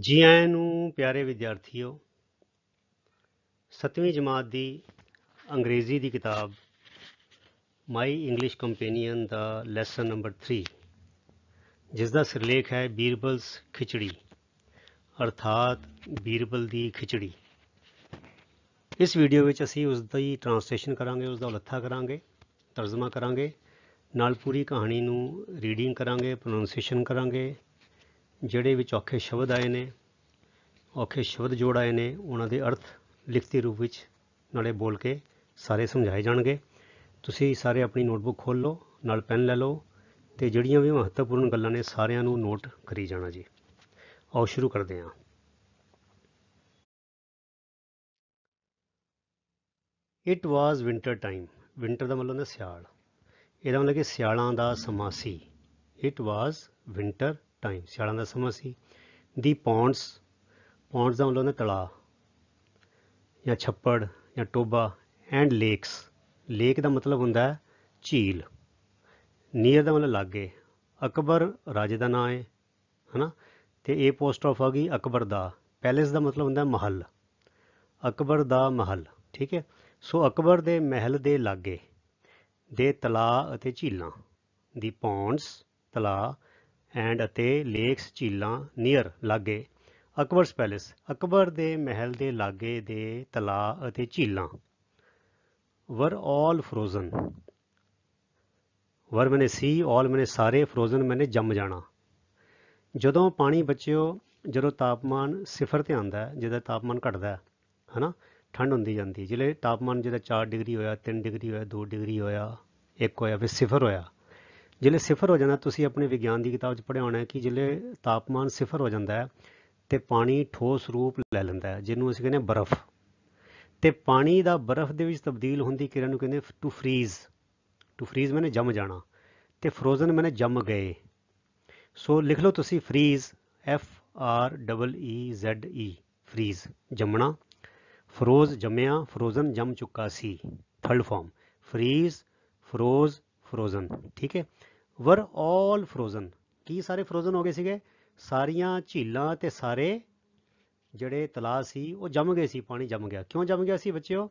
ਜੀ ਆਇਆਂ ਨੂੰ ਪਿਆਰੇ ਵਿਦਿਆਰਥੀਓ 7ਵੀਂ ਜਮਾਤ ਦੀ ਅੰਗਰੇਜ਼ੀ ਦੀ ਕਿਤਾਬ ਮਾਈ ਇੰਗਲਿਸ਼ ਕੰਪੈਨੀਅਨ ਦਾ ਲੈਸਨ ਨੰਬਰ 3 ਜਿਸ ਦਾ ਸਿਰਲੇਖ ਹੈ ਬੀਰਬਲਸ ਖਿਚੜੀ ਅਰਥਾਤ ਬੀਰਬਲ ਦੀ ਖਿਚੜੀ ਇਸ ਵੀਡੀਓ ਵਿੱਚ ਅਸੀਂ ਉਸ ਦੀ ਟ੍ਰਾਂਸਲੇਸ਼ਨ ਕਰਾਂਗੇ ਉਸ ਦਾ ਉਲੱਥਾ ਕਰਾਂਗੇ ਤਰਜਮਾ ਕਰਾਂਗੇ ਨਾਲ ਪੂਰੀ ਕਹਾਣੀ ਨੂੰ ਰੀਡਿੰਗ ਕਰਾਂਗੇ ਪ੍ਰੋਨਾਂਸੀਏਸ਼ਨ ਕਰਾਂਗੇ ਜਿਹੜੇ ਵਿੱਚ ਔਖੇ ਸ਼ਬਦ ਆਏ ਨੇ ਔਖੇ ਸ਼ਬਦ ਜੋੜ ਆਏ ਨੇ ਉਹਨਾਂ ਦੇ ਅਰਥ ਲਿਖਤੀ ਰੂਪ ਵਿੱਚ ਨਾਲੇ ਬੋਲ ਕੇ ਸਾਰੇ ਸਮਝਾਏ ਜਾਣਗੇ ਤੁਸੀਂ ਸਾਰੇ ਆਪਣੀ ਨੋਟਬੁੱਕ ਖੋਲ ਲਓ ਨਾਲ ਪੈਨ ਲੈ ਲਓ ਤੇ ਜਿਹੜੀਆਂ ਵੀ ਮਹੱਤਵਪੂਰਨ ਗੱਲਾਂ ਨੇ ਸਾਰਿਆਂ ਨੂੰ ਨੋਟ ਕਰੀ ਜਾਣਾ ਜੀ ਆਓ ਸ਼ੁਰੂ ਕਰਦੇ ਹਾਂ it was winter time winter ਦਾ ਮਤਲਬ ਹੁੰਦਾ ਸਿਆਲ ਇਹਦਾ ਮਤਲਬ ਕਿ ਸਿਆਲਾਂ ਦਾ ਸਮਾਸੀ ਇਟ ਵਾਸ ਵਿంటర్ ਟਾਈਮ ਸਿਆਲਾਂ ਦਾ ਸਮਾਂ ਸੀ ਦੀ ਪੌਂਡਸ ਪੌਂਡਸ ਦਾ ਮਤਲਬ ਦਾ ਤਲਾ ਜਾਂ ਛੱਪੜ ਜਾਂ ਟੋਬਾ ਐਂਡ ਲੇਕਸ ਲੇਕ ਦਾ ਮਤਲਬ ਹੁੰਦਾ ਹੈ ਝੀਲ ਨੀਅਰ ਦਾ ਮਤਲਬ ਲਾਗੇ ਅਕਬਰ ਰਾਜੇ ਦਾ ਨਾਮ ਹੈ ਹਨਾ ਤੇ ਇਹ ਪੋਸਟ ਆਫ ਆ ਗਈ ਅਕਬਰ ਦਾ ਪੈਲੇਸ ਦਾ ਮਤਲਬ ਹੁੰਦਾ ਮਹਿਲ ਅਕਬਰ ਦਾ ਮਹਿਲ ਠੀਕ ਹੈ ਸੋ ਅਕਬਰ ਦੇ ਮਹਿਲ ਦੇ ਲਾਗੇ ਦੇ ਤਲਾ ਅਤੇ ਝੀਲਾਂ ਦੀ ਪੌਂਡਸ ਤਲਾ ਐਂਡ ਅਤੇ ਲੇਕਸ ਝੀਲਾਂ ਨੀਅਰ ਲਾਗੇ ਅਕਬਰਸ ਪੈਲੇਸ ਅਕਬਰ ਦੇ ਮਹਿਲ ਦੇ ਲਾਗੇ ਦੇ ਤਲਾਅ ਅਤੇ ਝੀਲਾਂ ਵਰ ਆਲ ਫਰੋਜ਼ਨ ਵਰ ਮੈਨੇ ਸੀ ਆਲ ਮੈਨੇ ਸਾਰੇ ਫਰੋਜ਼ਨ ਮੈਨੇ ਜੰਮ ਜਾਣਾ ਜਦੋਂ ਪਾਣੀ ਬਚਿਓ ਜਦੋਂ ਤਾਪਮਾਨ ਸਿਫਰ ਤੇ ਆਂਦਾ ਹੈ ਜਿਹਦਾ ਤਾਪਮਾਨ ਘਟਦਾ ਹੈ ਹਨਾ ਠੰਡ ਹੁੰਦੀ ਜਾਂਦੀ ਜਿਵੇਂ ਤਾਪਮਾਨ ਜਿਹਦਾ 4 ਡਿਗਰੀ ਹੋਇਆ 3 ਡਿਗਰੀ ਹੋਇਆ 2 ਡਿਗਰੀ ਹੋਇਆ 1 ਹੋਇਆ ਫਿਰ ਸਿਫਰ ਹੋਇਆ ਜਿਲੇ ਸਿਫਰ ਹੋ ਜਾਂਦਾ ਤੁਸੀਂ ਆਪਣੇ ਵਿਗਿਆਨ ਦੀ ਕਿਤਾਬ 'ਚ ਪੜ੍ਹਿਆ ਹੋਣਾ ਕਿ ਜਿਲੇ ਤਾਪਮਾਨ ਸਿਫਰ ਹੋ ਜਾਂਦਾ ਹੈ ਤੇ ਪਾਣੀ ਠੋਸ ਰੂਪ ਲੈ ਲੈਂਦਾ ਹੈ ਜਿਹਨੂੰ ਅਸੀਂ ਕਹਿੰਦੇ ਬਰਫ਼ ਤੇ ਪਾਣੀ ਦਾ ਬਰਫ਼ ਦੇ ਵਿੱਚ ਤਬਦੀਲ ਹੁੰਦੀ ਕਿਰਨ ਨੂੰ ਕਹਿੰਦੇ ਟੂ ਫ੍ਰੀਜ਼ ਟੂ ਫ੍ਰੀਜ਼ ਮੈਨੇ ਜੰਮ ਜਾਣਾ ਤੇ ਫਰੋਜ਼ਨ ਮੈਨੇ ਜੰਮ ਗਏ ਸੋ ਲਿਖ ਲਓ ਤੁਸੀਂ freeze F R double e, e Z E freeze ਜੰਮਣਾ ਫਰੋਜ਼ ਜੰਮਿਆ ਫਰੋਜ਼ਨ ਜੰਮ ਚੁੱਕਾ ਸੀ third form freeze froze frozen ਠੀਕ ਹੈ ਵਰ ਆਲ ਫਰੋਜ਼ਨ ਕੀ ਸਾਰੇ ਫਰੋਜ਼ਨ ਹੋ ਗਏ ਸੀਗੇ ਸਾਰੀਆਂ ਝੀਲਾਂ ਤੇ ਸਾਰੇ ਜਿਹੜੇ ਤਲਾਅ ਸੀ ਉਹ ਜੰਮ ਗਏ ਸੀ ਪਾਣੀ ਜੰਮ ਗਿਆ ਕਿਉਂ ਜੰਮ ਗਿਆ ਸੀ ਬੱਚਿਓ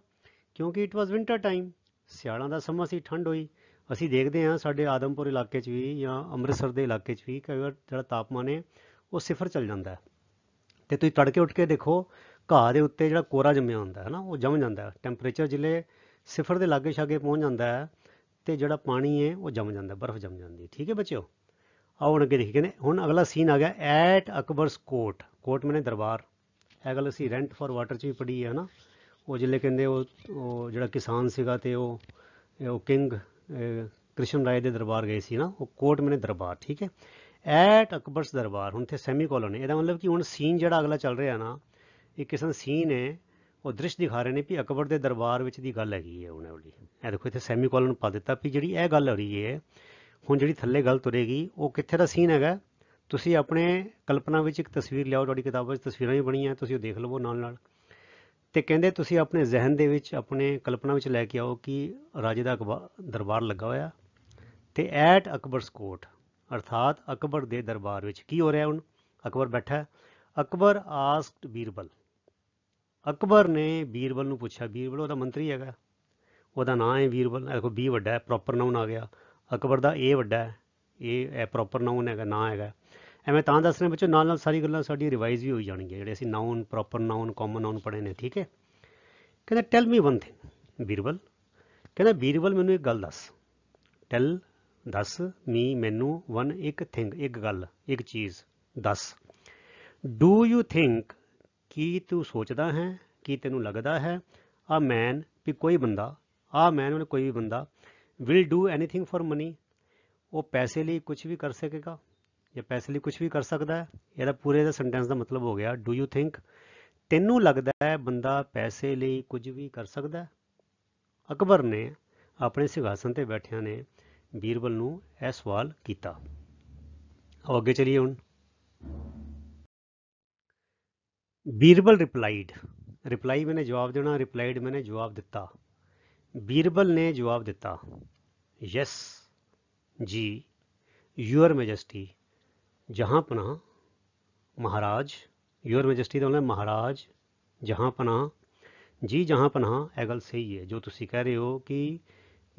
ਕਿਉਂਕਿ ਇਟ ਵਾਸ ਵਿంటర్ ਟਾਈਮ ਸਿਆਲਾਂ ਦਾ ਸਮਾਂ ਸੀ ਠੰਡ ਹੋਈ ਅਸੀਂ ਦੇਖਦੇ ਹਾਂ ਸਾਡੇ ਆਦਮਪੁਰ ਇਲਾਕੇ 'ਚ ਵੀ ਜਾਂ ਅੰਮ੍ਰਿਤਸਰ ਦੇ ਇਲਾਕੇ 'ਚ ਵੀ ਕਈ ਵਾਰ ਜਿਹੜਾ ਤਾਪਮਾਨ ਹੈ ਉਹ ਸਿਫਰ ਚਲ ਜਾਂਦਾ ਹੈ ਤੇ ਤੁਸੀਂ ਤੜਕੇ ਉੱਠ ਕੇ ਦੇਖੋ ਘਾਹ ਦੇ ਉੱਤੇ ਜਿਹੜਾ ਕੋਰਾ ਜੰਮਿਆ ਹੁੰਦਾ ਹੈ ਨਾ ਉਹ ਜੰਮ ਜਾਂਦਾ ਹੈ ਟੈਂਪਰੇਚਰ ਜਿਲੇ ਸਿਫਰ ਦੇ ਲਾਗੇ ਛਾਗੇ ਪਹੁੰਚ ਜਾਂਦਾ ਹੈ ਤੇ ਜਿਹੜਾ ਪਾਣੀ ਹੈ ਉਹ ਜੰਮ ਜਾਂਦਾ ਬਰਫ਼ ਜੰਮ ਜਾਂਦੀ ਠੀਕ ਹੈ ਬੱਚਿਓ ਆਓ ਹੁਣ ਅੱਗੇ ਦੇਖੀ ਕਹਿੰਦੇ ਹੁਣ ਅਗਲਾ ਸੀਨ ਆ ਗਿਆ ਐਟ ਅਕਬਰਸ ਕੋਟ ਕੋਟ ਮੈਨੇ ਦਰਬਾਰ ਇਹ ਗੱਲ ਅਸੀਂ ਰੈਂਟ ਫਾਰ ਵਾਟਰ ਚ ਵੀ ਪੜੀ ਹੈ ਨਾ ਉਹ ਜਿਹਲੇ ਕਹਿੰਦੇ ਉਹ ਜਿਹੜਾ ਕਿਸਾਨ ਸੀਗਾ ਤੇ ਉਹ ਉਹ ਕਿੰਗ ਕ੍ਰਿਸ਼ਨ ਰਾਏ ਦੇ ਦਰਬਾਰ ਗਏ ਸੀ ਨਾ ਉਹ ਕੋਟ ਮੈਨੇ ਦਰਬਾਰ ਠੀਕ ਹੈ ਐਟ ਅਕਬਰਸ ਦਰਬਾਰ ਹੁਣ ਤੇ ਸੈਮੀ ਕੋਲਨ ਇਹਦਾ ਮਤਲਬ ਕਿ ਹੁਣ ਸੀਨ ਜਿਹੜਾ ਅਗਲਾ ਚੱਲ ਰਿਹਾ ਨਾ ਇਹ ਕਿਸਮ ਸੀਨ ਹੈ ਉਹ ਦ੍ਰਿਸ਼ ਦਿਖਾ ਰਹੇ ਨੇ ਵੀ ਅਕਬਰ ਦੇ ਦਰਬਾਰ ਵਿੱਚ ਦੀ ਗੱਲ ਹੈਗੀ ਹੈ ਉਹਨੇ ਉਹਦੀ ਇਹ ਦੇਖੋ ਇੱਥੇ ਸੈਮੀਕੋਲਨ ਪਾ ਦਿੱਤਾ ਵੀ ਜਿਹੜੀ ਇਹ ਗੱਲ ਹੋ ਰਹੀ ਹੈ ਹੁਣ ਜਿਹੜੀ ਥੱਲੇ ਗੱਲ ਤੁਰੇਗੀ ਉਹ ਕਿੱਥੇ ਦਾ ਸੀਨ ਹੈਗਾ ਤੁਸੀਂ ਆਪਣੇ ਕਲਪਨਾ ਵਿੱਚ ਇੱਕ ਤਸਵੀਰ ਲਿਆਓ ਤੁਹਾਡੀ ਕਿਤਾਬ ਵਿੱਚ ਤਸਵੀਰਾਂ ਵੀ ਬਣੀਆਂ ਤੁਸੀਂ ਉਹ ਦੇਖ ਲਵੋ ਨਾਲ ਨਾਲ ਤੇ ਕਹਿੰਦੇ ਤੁਸੀਂ ਆਪਣੇ ਜ਼ਿਹਨ ਦੇ ਵਿੱਚ ਆਪਣੇ ਕਲਪਨਾ ਵਿੱਚ ਲੈ ਕੇ ਆਓ ਕਿ ਰਾਜੇ ਦਾ ਦਰਬਾਰ ਲੱਗਾ ਹੋਇਆ ਤੇ ਐਟ ਅਕਬਰਸ ਕੋਰਟ ਅਰਥਾਤ ਅਕਬਰ ਦੇ ਦਰਬਾਰ ਵਿੱਚ ਕੀ ਹੋ ਰਿਹਾ ਹੁਣ ਅਕਬਰ ਬੈਠਾ ਅਕਬਰ ਆਸਕਡ ਬੀਰਬਲ ਅਕਬਰ ਨੇ ਬੀਰਬਲ ਨੂੰ ਪੁੱਛਿਆ ਬੀਰਬਲ ਉਹਦਾ ਮੰਤਰੀ ਹੈਗਾ ਉਹਦਾ ਨਾਂ ਹੈ ਬੀਰਬਲ ਦੇਖੋ ਬੀ ਵੱਡਾ ਹੈ ਪ੍ਰੋਪਰ ਨਾਉਨ ਆ ਗਿਆ ਅਕਬਰ ਦਾ ਏ ਵੱਡਾ ਹੈ ਇਹ ਪ੍ਰੋਪਰ ਨਾਉਨ ਹੈਗਾ ਨਾਂ ਹੈਗਾ ਐਵੇਂ ਤਾਂ ਦੱਸ ਰਹੇ ਬੱਚੋ ਨਾਲ ਨਾਲ ਸਾਰੀ ਗੱਲਾਂ ਸਾਡੀ ਰਿਵਾਈਜ਼ ਵੀ ਹੋਈ ਜਾਣਗੀਆਂ ਜਿਹੜੇ ਅਸੀਂ noun proper noun common noun ਪੜ੍ਹੇ ਨੇ ਠੀਕ ਹੈ ਕਹਿੰਦਾ tell me one thing Birbal ਕਹਿੰਦਾ ਬੀਰਬਲ ਮੈਨੂੰ ਇੱਕ ਗੱਲ ਦੱਸ ਟੈਲ ਦੱਸ ਮੀ ਮੈਨੂੰ ਵਨ ਇੱਕ ਥਿੰਗ ਇੱਕ ਗੱਲ ਇੱਕ ਚੀਜ਼ ਦੱਸ ਡੂ ਯੂ ਥਿੰਕ ਕੀ ਤੂੰ ਸੋਚਦਾ ਹੈ ਕੀ ਤੈਨੂੰ ਲੱਗਦਾ ਹੈ ਆ ਮੈਨ ਵੀ ਕੋਈ ਬੰਦਾ ਆ ਮੈਨ ਉਹਨੇ ਕੋਈ ਵੀ ਬੰਦਾ will do anything for money ਉਹ ਪੈਸੇ ਲਈ ਕੁਝ ਵੀ ਕਰ ਸਕੇਗਾ ਜਾਂ ਪੈਸੇ ਲਈ ਕੁਝ ਵੀ ਕਰ ਸਕਦਾ ਹੈ ਇਹਦਾ ਪੂਰੇ ਦਾ ਸੈਂਟੈਂਸ ਦਾ ਮਤਲਬ ਹੋ ਗਿਆ ਡੂ ਯੂ ਥਿੰਕ ਤੈਨੂੰ ਲੱਗਦਾ ਹੈ ਬੰਦਾ ਪੈਸੇ ਲਈ ਕੁਝ ਵੀ ਕਰ ਸਕਦਾ ਹੈ ਅਕਬਰ ਨੇ ਆਪਣੇ ਸਿਵਾਸਨ ਤੇ ਬੈਠਿਆਂ ਨੇ ਬੀਰਬਲ ਨੂੰ ਇਹ ਸਵਾਲ ਕੀਤਾ ਅੱਗੇ ਚਲੀਏ ਹੁਣ ਬੀਰਬਲ ਰਿਪਲਾਈਡ ਰਿਪਲਾਈ ਮੈਨੇ ਜਵਾਬ ਦੇਣਾ ਰਿਪਲਾਈਡ ਮੈਨੇ ਜਵਾਬ ਦਿੱਤਾ ਬੀਰਬਲ ਨੇ ਜਵਾਬ ਦਿੱਤਾ ਯੈਸ ਜੀ ਯੂਅਰ ਮੈਜੈਸਟੀ ਜਹਾਂ ਪਨਾ ਮਹਾਰਾਜ ਯੂਅਰ ਮੈਜੈਸਟੀ ਦਾ ਮਤਲਬ ਮਹਾਰਾਜ ਜਹਾਂ ਪਨਾ ਜੀ ਜਹਾਂ ਪਨਾ ਇਹ ਗੱਲ ਸਹੀ ਹੈ ਜੋ ਤੁਸੀਂ ਕਹਿ ਰਹੇ ਹੋ ਕਿ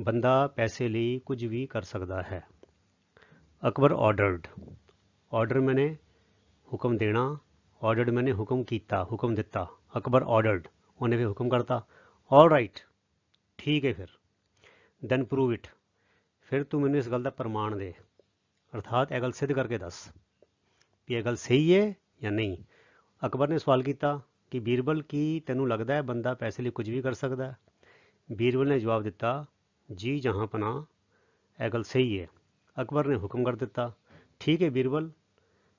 ਬੰਦਾ ਪੈਸੇ ਲਈ ਕੁਝ ਵੀ ਕਰ ਸਕਦਾ ਹੈ ਅਕਬਰ ਆਰਡਰਡ ਆਰਡਰ ਮੈਨੇ ਹੁਕਮ ਦੇਣਾ ਆਰਡਰਡ ਮੈਨੇ ਹੁਕਮ ਕੀਤਾ ਹੁਕਮ ਦਿੱਤਾ ਅਕਬਰ ਆਰਡਰਡ ਉਹਨੇ ਵੀ ਹੁਕਮ ਕਰਤਾ ਆਲ ਰਾਈਟ ਠੀਕ ਹੈ ਫਿਰ ਦੈਨ ਪ੍ਰੂਵ ਇਟ ਫਿਰ ਤੂੰ ਮੈਨੂੰ ਇਸ ਗੱਲ ਦਾ ਪ੍ਰਮਾਣ ਦੇ ਅਰਥਾਤ ਇਹ ਗੱਲ ਸਿੱਧ ਕਰਕੇ ਦੱਸ ਕਿ ਇਹ ਗੱਲ ਸਹੀ ਹੈ ਜਾਂ ਨਹੀਂ ਅਕਬਰ ਨੇ ਸਵਾਲ ਕੀਤਾ ਕਿ ਬੀਰਬਲ ਕੀ ਤੈਨੂੰ ਲੱਗਦਾ ਹੈ ਬੰਦਾ ਪੈਸੇ ਲਈ ਕੁਝ ਵੀ ਕਰ ਸਕਦਾ ਹੈ ਬੀਰਬਲ ਨੇ ਜਵਾਬ ਦਿੱਤਾ ਜੀ ਜਹਾਂ ਪਨਾ ਇਹ ਗੱਲ ਸਹੀ ਹੈ ਅਕਬਰ ਨੇ ਹੁਕਮ ਕਰ ਦਿੱਤਾ ਠੀਕ ਹੈ ਬੀਰਬਲ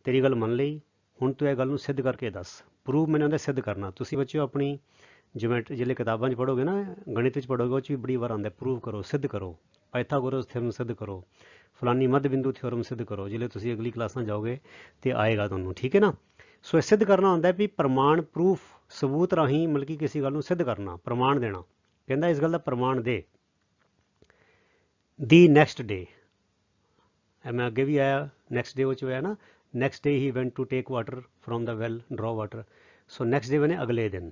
ਤੇਰੀ ਗੱਲ ਮੰਨ ਲਈ ਹੁਣ ਤੂੰ ਇਹ ਗੱਲ ਨੂੰ ਸਿੱਧ ਕਰਕੇ ਦੱਸ ਪ੍ਰੂਫ ਮੈਨੂੰ ਹੁੰਦਾ ਸਿੱਧ ਕਰਨਾ ਤੁਸੀਂ ਬੱਚਿਓ ਆਪਣੀ ਜਿਓਮੈਟਰੀ ਜਿਹੜੇ ਕਿਤਾਬਾਂ 'ਚ ਪੜੋਗੇ ਨਾ ਗਣਿਤ 'ਚ ਪੜੋਗੇ ਉਹ 'ਚ ਵੀ ਬੜੀ ਵਾਰ ਆਉਂਦਾ ਪ੍ਰੂਫ ਕਰੋ ਸਿੱਧ ਕਰੋ ਪਾਇਥਾਗੋਰਸ ਥਿਓਰਮ ਸਿੱਧ ਕਰੋ ਫਲਾਨੀ ਮੱਧ ਬਿੰਦੂ ਥਿਓਰਮ ਸਿੱਧ ਕਰੋ ਜਿਹੜੇ ਤੁਸੀਂ ਅਗਲੀ ਕਲਾਸਾਂ ਜਾਓਗੇ ਤੇ ਆਏਗਾ ਤੁਹਾਨੂੰ ਠੀਕ ਹੈ ਨਾ ਸੋ ਇਹ ਸਿੱਧ ਕਰਨਾ ਹੁੰਦਾ ਵੀ ਪ੍ਰਮਾਣ ਪ੍ਰੂਫ ਸਬੂਤ ਰਾਹੀਂ ਮਲਕੀ ਕਿਸੇ ਗੱਲ ਨੂੰ ਸਿੱਧ ਕਰਨਾ ਪ੍ਰਮਾਣ ਦੇਣਾ ਕਹਿੰਦਾ ਇਸ ਗੱਲ ਦਾ ਪ੍ਰਮਾਣ ਦੇ ਦੀ ਨੈਕਸਟ ਡੇ ਮੈਂ ਅੱਗੇ ਵੀ ਆਇਆ ਨੈਕਸਟ ਡੇ ਉਹ ਚ ਹੋਇਆ ਨਾ next day he went to take water from the well draw water so next day मैंने अगले दिन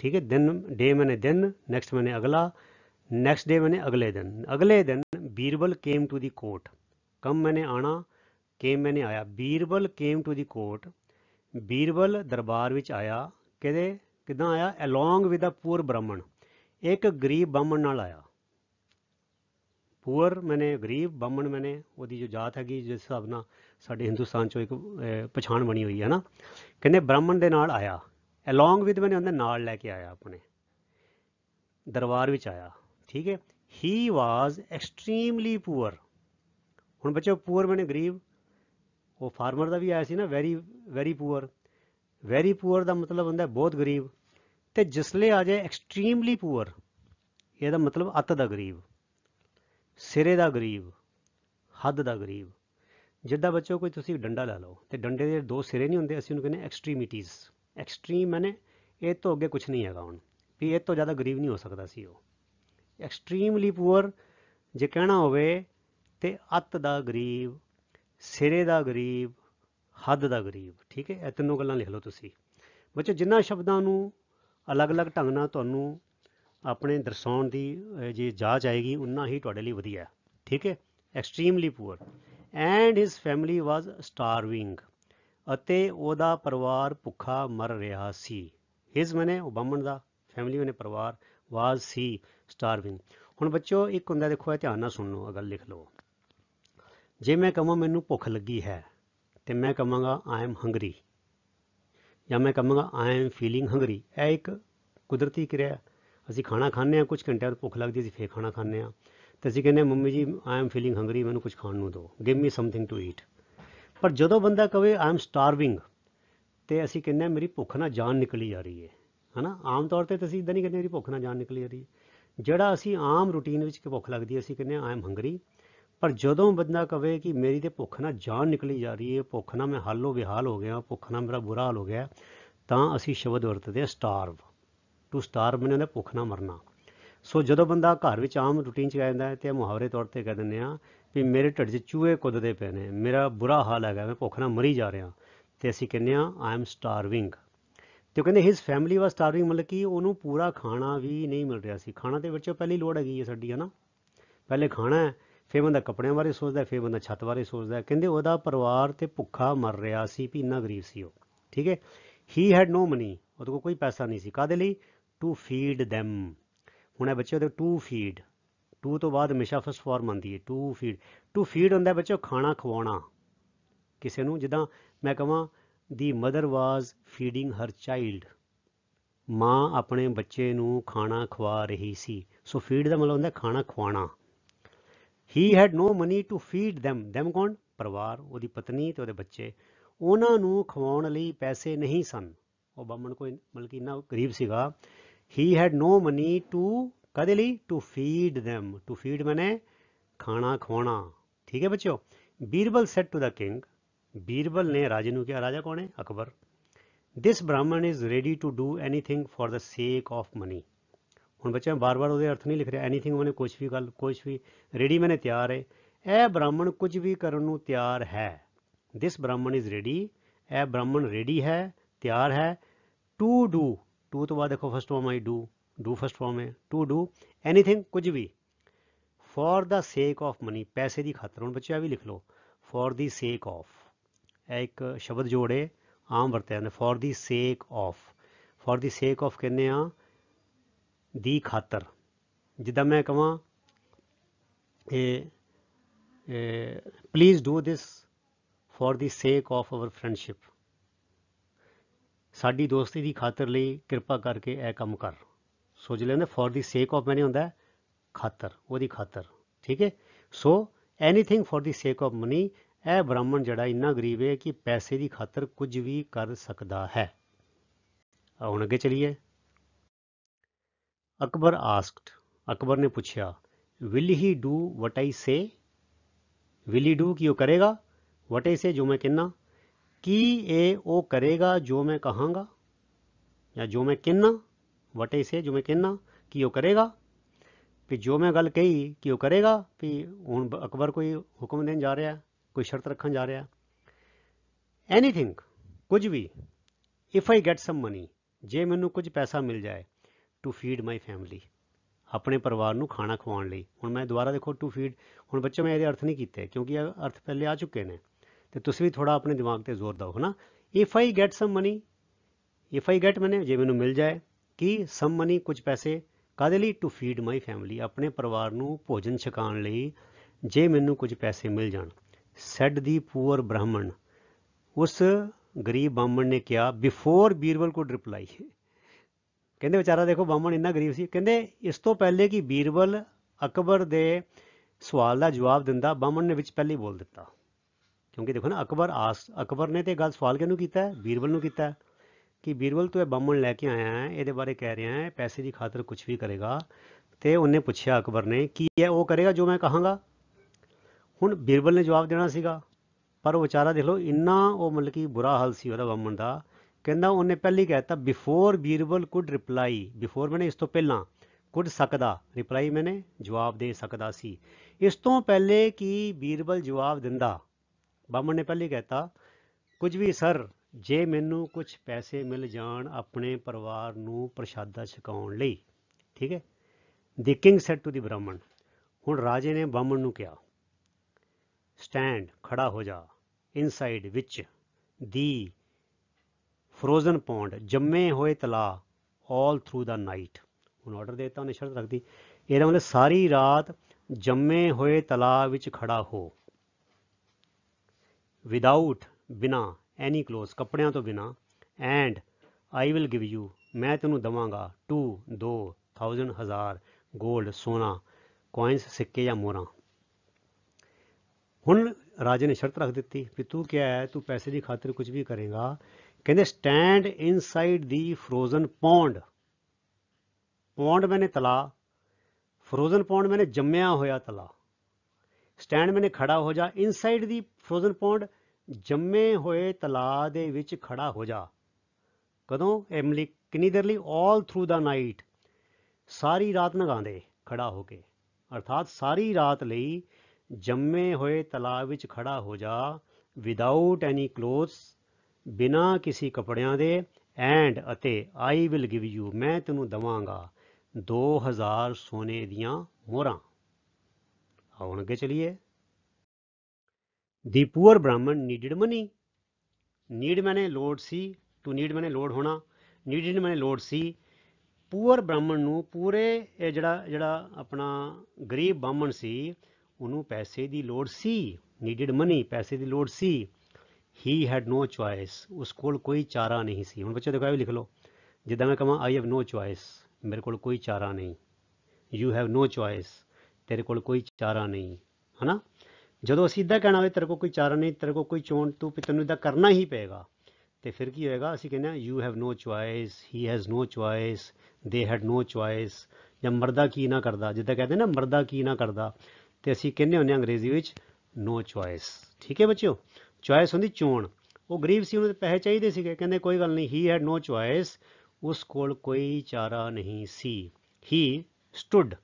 ठीक है दिन डे मैंने दिन नेक्स्ट मैंने अगला नेक्स्ट डे मैंने अगले दिन अगले दिन Birbal came to the court come मैंने आना केम मैंने आया Birbal came to the court Birbal ਦਰਬਾਰ ਵਿੱਚ ਆਇਆ ਕਿਹਦੇ ਕਿਦਾਂ ਆਇਆ ਅਲੋਂਗ ਵਿਦ ਅ ਪੂਰ ਬ੍ਰਾਹਮਣ ਇੱਕ ਗਰੀਬ ਬ੍ਰਾਹਮਣ ਨਾਲ ਆਇਆ ਪੂਰ ਮੈਨੇ ਗਰੀਬ ਬਾਹਮਣ ਮੈਨੇ ਉਹਦੀ ਜੋ ਜਾਤ ਹੈਗੀ ਜਿਸ ਹਿਸਾਬ ਨਾਲ ਸਾਡੇ ਹਿੰਦੁਸਤਾਨ ਚੋਂ ਇੱਕ ਪਛਾਣ ਬਣੀ ਹੋਈ ਹੈ ਨਾ ਕਹਿੰਦੇ ਬ੍ਰਾਹਮਣ ਦੇ ਨਾਲ ਆਇਆ ਅਲੋਂਗ ਵਿਦ ਮੈਨੇ ਉਹਦੇ ਨਾਲ ਲੈ ਕੇ ਆਇਆ ਆਪਣੇ ਦਰਬਾਰ ਵਿੱਚ ਆਇਆ ਠੀਕ ਹੈ ਹੀ ਵਾਜ਼ ਐਕਸਟ੍ਰੀਮਲੀ ਪੂਰ ਹੁਣ ਬੱਚੋ ਪੂਰ ਮੈਨੇ ਗਰੀਬ ਉਹ ਫਾਰਮਰ ਦਾ ਵੀ ਆਇਆ ਸੀ ਨਾ ਵੈਰੀ ਵੈਰੀ ਪੂਰ ਵੈਰੀ ਪੂਰ ਦਾ ਮਤਲਬ ਹੁੰਦਾ ਬਹੁਤ ਗਰੀਬ ਤੇ ਜਿਸਲੇ ਆ ਜਾਏ ਐਕਸਟ੍ਰੀਮਲੀ ਪੂਰ ਇਹਦਾ ਮਤਲਬ ਅੱਤ ਦਾ ਗਰੀਬ ਸਿਰੇ ਦਾ ਗਰੀਬ ਹੱਦ ਦਾ ਗਰੀਬ ਜਿੱਦਾਂ ਬੱਚੋ ਕੋਈ ਤੁਸੀਂ ਡੰਡਾ ਲੈ ਲਓ ਤੇ ਡੰਡੇ ਦੇ ਦੋ ਸਿਰੇ ਨਹੀਂ ਹੁੰਦੇ ਅਸੀਂ ਉਹਨੂੰ ਕਹਿੰਦੇ ਐਕਸਟ੍ਰੀਮਿਟੀਜ਼ ਐਕਸਟ੍ਰੀਮ ਮੈਨੇ ਇਹ ਤੋਂ ਅੱਗੇ ਕੁਝ ਨਹੀਂ ਹੈਗਾ ਹੁਣ ਵੀ ਇਹ ਤੋਂ ਜ਼ਿਆਦਾ ਗਰੀਬ ਨਹੀਂ ਹੋ ਸਕਦਾ ਸੀ ਉਹ ਐਕਸਟ੍ਰੀਮਲੀ ਪੂਅਰ ਜੇ ਕਹਿਣਾ ਹੋਵੇ ਤੇ ਅੱਤ ਦਾ ਗਰੀਬ ਸਿਰੇ ਦਾ ਗਰੀਬ ਹੱਦ ਦਾ ਗਰੀਬ ਠੀਕ ਹੈ ਇਹ ਤਿੰਨੋਂ ਗੱਲਾਂ ਲਿਖ ਲਓ ਤੁਸੀਂ ਬੱਚੋ ਜਿੰਨਾ ਸ਼ਬਦਾਂ ਨੂੰ ਅਲੱਗ-ਅਲੱਗ ਢੰਗ ਨਾਲ ਤੁਹਾਨੂੰ ਆਪਣੇ ਦਰਸਾਉਣ ਦੀ ਜੇ ਜਾਂਚ ਆਏਗੀ ਉਨਾ ਹੀ ਤੁਹਾਡੇ ਲਈ ਵਧੀਆ ਠੀਕ ਹੈ extremely poor and his family was starving ਅਤੇ ਉਹਦਾ ਪਰਿਵਾਰ ਭੁੱਖਾ ਮਰ ਰਿਹਾ ਸੀ ਹਿਸ ਮਨੇ ਉਬਮਨ ਦਾ ਫੈਮਿਲੀ ਉਹਨੇ ਪਰਿਵਾਰ ਵਾਸ ਸੀ ਸਟਾਰਵਿੰਗ ਹੁਣ ਬੱਚਿਓ ਇੱਕ ਹੁੰਦਾ ਦੇਖੋ ਇਹ ਧਿਆਨ ਨਾਲ ਸੁਣ ਲਓ ਅਗਲ ਲਿਖ ਲਓ ਜੇ ਮੈਂ ਕਹਾਂ ਮੈਨੂੰ ਭੁੱਖ ਲੱਗੀ ਹੈ ਤੇ ਮੈਂ ਕਹਾਂਗਾ ਆਈ ਐਮ ਹੰਗਰੀ ਜਾਂ ਮੈਂ ਕਹਾਂਗਾ ਆਈ ਐਮ ਫੀਲਿੰਗ ਹੰਗਰੀ ਇਹ ਇੱਕ ਕੁਦਰਤੀ ਕਿਰਿਆ ਅਸੀਂ ਖਾਣਾ ਖਾਂਦੇ ਆ ਕੁਝ ਘੰਟਿਆਂ ਤੋਂ ਭੁੱਖ ਲੱਗਦੀ ਅਸੀਂ ਫੇਰ ਖਾਣਾ ਖਾਂਦੇ ਆ ਤੇ ਅਸੀਂ ਕਹਿੰਦੇ ਮੰਮੀ ਜੀ ਆਈ ਐਮ ਫੀਲਿੰਗ ਹੰਗਰੀ ਮੈਨੂੰ ਕੁਝ ਖਾਣ ਨੂੰ ਦਿਓ give me something to eat ਪਰ ਜਦੋਂ ਬੰਦਾ ਕਵੇ ਆਈ ਐਮ ਸਟਾਰਵਿੰਗ ਤੇ ਅਸੀਂ ਕਹਿੰਦੇ ਮੇਰੀ ਭੁੱਖ ਨਾਲ ਜਾਨ ਨਿਕਲੀ ਜਾ ਰਹੀ ਹੈ ਹਨਾ ਆਮ ਤੌਰ ਤੇ ਤੁਸੀਂ ਇਦਾਂ ਨਹੀਂ ਕਹਿੰਦੇ ਮੇਰੀ ਭੁੱਖ ਨਾਲ ਜਾਨ ਨਿਕਲੀ ਜਾ ਰਹੀ ਹੈ ਜਿਹੜਾ ਅਸੀਂ ਆਮ ਰੁਟੀਨ ਵਿੱਚ ਕਿ ਭੁੱਖ ਲੱਗਦੀ ਅਸੀਂ ਕਹਿੰਦੇ ਆਈ ਐਮ ਹੰਗਰੀ ਪਰ ਜਦੋਂ ਬੰਦਾ ਕਵੇ ਕਿ ਮੇਰੀ ਤੇ ਭੁੱਖ ਨਾਲ ਜਾਨ ਨਿਕਲੀ ਜਾ ਰਹੀ ਹੈ ਭੁੱਖ ਨਾਲ ਮੈਂ ਹਾਲੋ ਵਿਹਾਲ ਹੋ ਗਿਆ ਭੁੱਖ ਨਾਲ ਮੇਰਾ ਬੁਰਾ ਹਾਲ ਹੋ ਗਿਆ ਤਾਂ ਅਸੀਂ ਸ਼ਬਦ ਵਰਤਦੇ ਆ ਸਟਾਰਵ ਟੂ ਸਟਾਰ ਬਣਿਆ ਉਹਨੇ ਭੁੱਖ ਨਾ ਮਰਨਾ ਸੋ ਜਦੋਂ ਬੰਦਾ ਘਰ ਵਿੱਚ ਆਮ ਰੁਟੀਨ ਚ ਜਾਂਦਾ ਹੈ ਤੇ ਮੁਹਾਵਰੇ ਤੌਰ ਤੇ ਕਹਿ ਦਿੰਦੇ ਆ ਵੀ ਮੇਰੇ ਢਿੱਡ 'ਚ ਚੂਹੇ ਕੁੱਦਦੇ ਪਏ ਨੇ ਮੇਰਾ ਬੁਰਾ ਹਾਲ ਹੈਗਾ ਮੈਂ ਭੁੱਖ ਨਾਲ ਮਰੀ ਜਾ ਰਿਹਾ ਤੇ ਅਸੀਂ ਕਹਿੰਦੇ ਆ ਆਈ ਐਮ ਸਟਾਰਵਿੰਗ ਤੇ ਉਹ ਕਹਿੰਦੇ ਹਿਸ ਫੈਮਿਲੀ ਵਾਸ ਸਟਾਰਵਿੰਗ ਮਤਲਬ ਕਿ ਉਹਨੂੰ ਪੂਰਾ ਖਾਣਾ ਵੀ ਨਹੀਂ ਮਿਲ ਰਿਹਾ ਸੀ ਖਾਣਾ ਦੇ ਵਿੱਚੋਂ ਪਹਿਲੀ ਲੋੜ ਹੈਗੀ ਹੈ ਸਾਡੀ ਹਨਾ ਪਹਿਲੇ ਖਾਣਾ ਹੈ ਫਿਰ ਬੰਦਾ ਕੱਪੜਿਆਂ ਬਾਰੇ ਸੋਚਦਾ ਫਿਰ ਬੰਦਾ ਛੱਤ ਬਾਰੇ ਸੋਚਦਾ ਕਹਿੰਦੇ ਉਹਦਾ ਪਰਿਵਾਰ ਤੇ ਭੁੱਖਾ ਮਰ ਰਿਹਾ ਸੀ ਵੀ ਇੰਨਾ ਗਰੀਬ ਸੀ ਉਹ ਠੀਕ ਹੈ ਹੀ ਹੈਡ ਨੋ ਮਨੀ ਉਹਦੇ ਕੋਲ ਕੋਈ ਪੈਸਾ ਨਹੀਂ ਸੀ ਕਾਦੇ ਲਈ ਟੂ ਫੀਡ them ਹੁਣ ਹੈ ਬੱਚੇ ਤੇ ਟੂ ਫੀਡ ਟੂ ਤੋਂ ਬਾਅਦ ਹਮੇਸ਼ਾ ਫਸਟ ਫਾਰਮ ਆਉਂਦੀ ਹੈ ਟੂ ਫੀਡ ਟੂ ਫੀਡ ਹੁੰਦਾ ਬੱਚੇ ਖਾਣਾ ਖਵਾਉਣਾ ਕਿਸੇ ਨੂੰ ਜਿੱਦਾਂ ਮੈਂ ਕਹਾਂ the mother was feeding her child ਮਾਂ ਆਪਣੇ ਬੱਚੇ ਨੂੰ ਖਾਣਾ ਖਵਾ ਰਹੀ ਸੀ ਸੋ ਫੀਡ ਦਾ ਮਤਲਬ ਹੁੰਦਾ ਖਾਣਾ ਖਵਾਉਣਾ he had no money to feed them them ਕੌਣ ਪਰਿਵਾਰ ਉਹਦੀ ਪਤਨੀ ਤੇ ਉਹਦੇ ਬੱਚੇ ਉਹਨਾਂ ਨੂੰ ਖਵਾਉਣ ਲਈ ਪੈਸੇ ਨਹੀਂ ਸਨ ਉਹ ਬਾਮਣ ਕੋਈ ਮਤਲਬ ਕਿ ਨਾ ਗਰੀਬ ਸੀਗਾ he had no money to ਕਦੇ ਲਈ to feed them to feed ਮਨੇ ਖਾਣਾ ਖਵਾਉਣਾ ਠੀਕ ਹੈ ਬੱਚਿਓ Birbal said to the king Birbal ਨੇ ਰਾਜੇ ਨੂੰ ਕਿਹਾ ਰਾਜਾ ਕੌਣ ਹੈ Akbar this Brahmin is ready to do anything for the sake of money ਹੁਣ ਬੱਚਾ ਬਾਰ-ਬਾਰ ਉਹਦੇ ਅਰਥ ਨਹੀਂ ਲਿਖ ਰਿਹਾ ਐਨੀਥਿੰਗ ਮੈਨੇ ਕੁਝ ਵੀ ਗੱਲ ਕੁਝ ਵੀ ਰੈਡੀ ਮਨੇ ਤਿਆਰ ਹੈ ਇਹ ਬ੍ਰਾਹਮਣ ਕੁਝ ਵੀ ਕਰਨ ਨੂੰ ਤਿਆਰ ਹੈ ਦਿਸ ਬ੍ਰਾਹਮਣ ਇਜ਼ ਰੈਡੀ ਇਹ ਬ੍ਰਾਹਮਣ ਰੈਡੀ ਹੈ ਤਿਆਰ ਹੈ ਟੂ ਡੂ टू ਤੋਂ ਬਾਅਦ ਦੇਖੋ first form I do do first form ਹੈ ਟੂ ਡੂ ਐਨੀਥਿੰਗ ਕੁਝ ਵੀ ਫॉਰ ਦਾ ਸੇਕ ਆਫ ਮਨੀ ਪੈਸੇ ਦੀ ਖਾਤਰ ਹੁਣ ਬੱਚਿਆ ਵੀ ਲਿਖ ਲਓ ਫॉर ਦੀ ਸੇਕ ਆਫ ਇਹ ਇੱਕ ਸ਼ਬਦ ਜੋੜੇ ਆਮ ਵਰਤਿਆ ਜਾਂਦਾ for the sake of for the sake of ਕਹਿੰਦੇ ਆ ਦੀ ਖਾਤਰ ਜਿੱਦਾਂ ਮੈਂ ਕਹਾਂ ਇਹ please do this for the sake of hour friendship ਸਾਡੀ ਦੋਸਤੀ ਦੀ ਖਾਤਰ ਲਈ ਕਿਰਪਾ ਕਰਕੇ ਇਹ ਕੰਮ ਕਰ ਸੋਚ ਲੈਂਦੇ for the sake of money ਹੁੰਦਾ ਖਾਤਰ ਉਹਦੀ ਖਾਤਰ ਠੀਕ ਹੈ ਸੋ anything for the sake of money ਇਹ ਬ੍ਰਾਹਮਣ ਜਿਹੜਾ ਇੰਨਾ ਗਰੀਬ ਹੈ ਕਿ ਪੈਸੇ ਦੀ ਖਾਤਰ ਕੁਝ ਵੀ ਕਰ ਸਕਦਾ ਹੈ ਹੁਣ ਅੱਗੇ ਚਲੀਏ ਅਕਬਰ ਆਸਕਡ ਅਕਬਰ ਨੇ ਪੁੱਛਿਆ will he do what I say will he do ਕੀ ਉਹ ਕਰੇਗਾ ਵਟ ਆਈ ਸੇ ਜੋ ਮੈਂ ਕਹਿੰਨਾ ਕੀ ਇਹ ਉਹ ਕਰੇਗਾ ਜੋ ਮੈਂ ਕਹਾਂਗਾ ਜਾਂ ਜੋ ਮੈਂ ਕਹਿਣਾ ਵਟੇ ਸੇ ਜੋ ਮੈਂ ਕਹਿਣਾ ਕੀ ਉਹ ਕਰੇਗਾ ਕਿ ਜੋ ਮੈਂ ਗੱਲ ਕਹੀ ਕਿ ਉਹ ਕਰੇਗਾ ਵੀ ਹੁਣ ਅਕਬਰ ਕੋਈ ਹੁਕਮ ਦੇਣ ਜਾ ਰਿਹਾ ਕੋਈ ਸ਼ਰਤ ਰੱਖਣ ਜਾ ਰਿਹਾ ਐਨੀਥਿੰਗ ਕੁਝ ਵੀ if I get some money ਜੇ ਮੈਨੂੰ ਕੁਝ ਪੈਸਾ ਮਿਲ ਜਾਏ ਟੂ ਫੀਡ ਮਾਈ ਫੈਮਿਲੀ ਆਪਣੇ ਪਰਿਵਾਰ ਨੂੰ ਖਾਣਾ ਖਵਾਉਣ ਲਈ ਹੁਣ ਮੈਂ ਦੁਬਾਰਾ ਦੇਖੋ ਟੂ ਫੀਡ ਹੁਣ ਬੱਚੇ ਮੈਂ ਇਹਦੇ ਅਰਥ ਨਹੀਂ ਕੀਤੇ ਕਿਉਂਕਿ ਇਹ ਅਰਥ ਪਹਿਲੇ ਆ ਚੁੱਕੇ ਨੇ ਤੇ ਤੁਸੀਂ ਵੀ ਥੋੜਾ ਆਪਣੇ ਦਿਮਾਗ ਤੇ ਜ਼ੋਰ ਦਿਓ ਹਨਾ if I get some money if I get money ਜੇ ਮੈਨੂੰ ਮਿਲ ਜਾਏ ਕਿ ਸਮ ਮਨੀ ਕੁਝ ਪੈਸੇ ਕਾਦੇ ਲਈ ਟੂ ਫੀਡ ਮਾਈ ਫੈਮਿਲੀ ਆਪਣੇ ਪਰਿਵਾਰ ਨੂੰ ਭੋਜਨ ਛਕਾਉਣ ਲਈ ਜੇ ਮੈਨੂੰ ਕੁਝ ਪੈਸੇ ਮਿਲ ਜਾਣ ਸੈਡ ਦੀ ਪੂਰ ਬ੍ਰਾਹਮਣ ਉਸ ਗਰੀਬ ਬਾਹਮਣ ਨੇ ਕਿਹਾ ਬਿਫੋਰ ਬੀਰਬਲ ਕੁਡ ਰਿਪਲਾਈ ਕਹਿੰਦੇ ਵਿਚਾਰਾ ਦੇਖੋ ਬਾਹਮਣ ਇੰਨਾ ਗਰੀਬ ਸੀ ਕਹਿੰਦੇ ਇਸ ਤੋਂ ਪਹਿਲੇ ਕਿ ਬੀਰਬਲ ਅਕਬਰ ਦੇ ਸਵਾਲ ਦਾ ਜਵਾਬ ਦਿੰਦਾ ਬਾਹਮਣ ਨੇ ਵਿੱਚ ਪਹਿਲੇ ਬੋਲ ਦਿੱਤਾ ਕਿਉਂਕਿ ਦੇਖੋ ਨਾ ਅਕਬਰ ਆਸ ਅਕਬਰ ਨੇ ਤੇ ਗੱਲ ਸਵਾਲ ਕਿਹਨੂੰ ਕੀਤਾ ਹੈ ਬੀਰਬਲ ਨੂੰ ਕੀਤਾ ਹੈ ਕਿ ਬੀਰਬਲ ਤੂੰ ਇਹ ਬੰਮਣ ਲੈ ਕੇ ਆਇਆ ਹੈ ਇਹਦੇ ਬਾਰੇ ਕਹਿ ਰਿਹਾ ਹੈ ਪੈਸੇ ਦੀ ਖਾਤਰ ਕੁਝ ਵੀ ਕਰੇਗਾ ਤੇ ਉਹਨੇ ਪੁੱਛਿਆ ਅਕਬਰ ਨੇ ਕੀ ਹੈ ਉਹ ਕਰੇਗਾ ਜੋ ਮੈਂ ਕਹਾਂਗਾ ਹੁਣ ਬੀਰਬਲ ਨੇ ਜਵਾਬ ਦੇਣਾ ਸੀਗਾ ਪਰ ਉਹ ਵਿਚਾਰਾ ਦੇਖ ਲਓ ਇੰਨਾ ਉਹ ਮਤਲਬ ਕਿ ਬੁਰਾ ਹਾਲ ਸੀ ਉਹਦਾ ਬੰਮਣ ਦਾ ਕਹਿੰਦਾ ਉਹਨੇ ਪਹਿਲੀ ਕਹਿਤਾ before Birbal could reply before ਮੈਨੇ ਇਸ ਤੋਂ ਪਹਿਲਾਂ ਕੁਡ ਸਕਦਾ ਰਿਪਲਾਈ ਮੈਨੇ ਜਵਾਬ ਦੇ ਸਕਦਾ ਸੀ ਇਸ ਤੋਂ ਪਹਿਲੇ ਕਿ ਬੀਰਬਲ ਜਵਾਬ ਦਿੰਦਾ ਬਾਹਮਣ ਨੇ ਪਹਿਲੇ ਕਹਿਤਾ ਕੁਝ ਵੀ ਸਰ ਜੇ ਮੈਨੂੰ ਕੁਝ ਪੈਸੇ ਮਿਲ ਜਾਣ ਆਪਣੇ ਪਰਿਵਾਰ ਨੂੰ ਪ੍ਰਸ਼ਾਦਾ ਛਕਾਉਣ ਲਈ ਠੀਕ ਹੈ the king said to the Brahmin ਹੁਣ ਰਾਜੇ ਨੇ ਬਾਹਮਣ ਨੂੰ ਕਿਹਾ ਸਟੈਂਡ ਖੜਾ ਹੋ ਜਾ ਇਨਸਾਈਡ ਵਿੱਚ ਦੀ ਫਰੋਜ਼ਨ ਪੌਂਡ ਜੰਮੇ ਹੋਏ ਤਲਾ ਆਲ ਥਰੂ ਦਾ ਨਾਈਟ ਹੁਣ ਆਰਡਰ ਦੇਤਾ ਉਹਨੇ ਸ਼ਰਤ ਰੱਖਦੀ ਇਹਦਾ ਮਤਲਬ ਸਾਰੀ ਰਾਤ ਜੰਮੇ ਹੋਏ ਤਲਾ ਵਿੱਚ ਖੜਾ ਹੋ ਵਿਦਆਊਟ ਬਿਨਾ ਐਨੀ ਕਲੋਸ ਕੱਪੜਿਆਂ ਤੋਂ ਬਿਨਾ and I will give you ਮੈਂ ਤੈਨੂੰ ਦਵਾਂਗਾ 2 2000 ਹਜ਼ਾਰ 골ਡ ਸੋਨਾ ਕੋਇਨਸ ਸਿੱਕੇ ਜਾਂ ਮੋਰਾ ਹੁਣ ਰਾਜੇ ਨੇ ਸ਼ਰਤ ਰੱਖ ਦਿੱਤੀ ਕਿ ਤੂੰ ਕਿਹਾ ਹੈ ਤੂੰ ਪੈਸੇ ਦੀ ਖਾਤਰ ਕੁਝ ਵੀ ਕਰੇਗਾ ਕਹਿੰਦੇ stand inside the frozen pond pond ਮੈਨੇ ਤਲਾ ਫਰੋਜ਼ਨ ਪੌਂਡ ਮੈਨੇ ਜੰਮਿਆ ਹੋਇਆ ਤਲਾ ਸਟੈਂਡ ਮੈਨੇ ਖੜਾ ਹੋ ਜਾ ਇਨਸਾਈਡ ਦੀ ਫਰੋਜ਼ਨ ਪੌਂਡ ਜੰਮੇ ਹੋਏ ਤਲਾ ਦੇ ਵਿੱਚ ਖੜਾ ਹੋ ਜਾ ਕਦੋਂ ਐਮਲੀ ਕਿੰਨੀ ਦੇਰ ਲਈ 올 ਥਰੂ ਦਾ ਨਾਈਟ ਸਾਰੀ ਰਾਤ ਨਗਾਉਂਦੇ ਖੜਾ ਹੋ ਕੇ ਅਰਥਾਤ ਸਾਰੀ ਰਾਤ ਲਈ ਜੰਮੇ ਹੋਏ ਤਲਾ ਵਿੱਚ ਖੜਾ ਹੋ ਜਾ ਵਿਦਆਊਟ ਐਨੀ ਕਲੋਥਸ ਬਿਨਾ ਕਿਸੇ ਕਪੜਿਆਂ ਦੇ ਐਂਡ ਅਤੇ ਆਈ ਵਿਲ ਗਿਵ ਯੂ ਮੈਂ ਤੈਨੂੰ ਦਵਾਂਗਾ 2000 ਸੋਨੇ ਦੀਆਂ ਮੋਹਰਾਂ ਆਓ ਹੁਣ ਅੱਗੇ ਚਲੀਏ the poor Brahmin needed money need ਮੈਨੇ ਲੋਡ ਸੀ ਟੂ ਨੀਡ ਮੈਨੇ ਲੋਡ ਹੋਣਾ ਨੀਡਡ ਮੈਨੇ ਲੋਡ ਸੀ ਪੂਰ ਬ੍ਰਾਹਮਣ ਨੂੰ ਪੂਰੇ ਇਹ ਜਿਹੜਾ ਜਿਹੜਾ ਆਪਣਾ ਗਰੀਬ ਬ੍ਰਾਹਮਣ ਸੀ ਉਹਨੂੰ ਪੈਸੇ ਦੀ ਲੋੜ ਸੀ ਨੀਡਡ ਮਨੀ ਪੈਸੇ ਦੀ ਲੋੜ ਸੀ ਹੀ ਹੈਡ ਨੋ ਚੁਆਇਸ ਉਸ ਕੋਲ ਕੋਈ ਚਾਰਾ ਨਹੀਂ ਸੀ ਹੁਣ ਬੱਚੇ ਦੇਖੋ ਇਹ ਲਿਖ ਲਓ ਜਿੱਦਾਂ ਮੈਂ ਕਹਾਂ ਆਈ ਹੈਵ ਨੋ ਚੁਆਇਸ ਮੇਰੇ ਕੋਲ ਕੋਈ ਚਾਰਾ ਨਹੀਂ ਯੂ ਹੈਵ ਨੋ ਚੁਆਇਸ ਤੇਰੇ ਕੋਲ ਕੋਈ ਚਾਰਾ ਨਹੀਂ ਹਨਾ ਜਦੋਂ ਅਸੀਂ ਇਦਾਂ ਕਹਿਣਾ ਹੋਵੇ ਤੇਰੇ ਕੋਲ ਕੋਈ ਚਾਰਾ ਨਹੀਂ ਤੇਰੇ ਕੋਲ ਕੋਈ ਚੋਣ ਤੂੰ ਤੈਨੂੰ ਇਦਾਂ ਕਰਨਾ ਹੀ ਪਏਗਾ ਤੇ ਫਿਰ ਕੀ ਹੋਏਗਾ ਅਸੀਂ ਕਹਿੰਦੇ ਆ you have no choice he has no choice they had no choice ਜਾਂ ਮਰਦਾ ਕੀ ਨਾ ਕਰਦਾ ਜਿੱਦਾਂ ਕਹਿੰਦੇ ਨਾ ਮਰਦਾ ਕੀ ਨਾ ਕਰਦਾ ਤੇ ਅਸੀਂ ਕਹਿੰਦੇ ਹੁੰਦੇ ਅੰਗਰੇਜ਼ੀ ਵਿੱਚ ਨੋ ਚੁਆਇਸ ਠੀਕ ਹੈ ਬੱਚਿਓ ਚੁਆਇਸ ਹੁੰਦੀ ਚੋਣ ਉਹ ਗਰੀਬ ਸੀ ਉਹਨੂੰ ਪੈਸੇ ਚਾਹੀਦੇ ਸੀਗੇ ਕਹਿੰਦੇ ਕੋਈ ਗੱਲ ਨਹੀਂ ਹੀ ਹੈਡ ਨੋ ਚੁਆਇਸ ਉਸ ਕੋਲ ਕੋਈ ਚਾਰਾ ਨਹੀਂ ਸੀ ਹੀ ਸਟੂਡ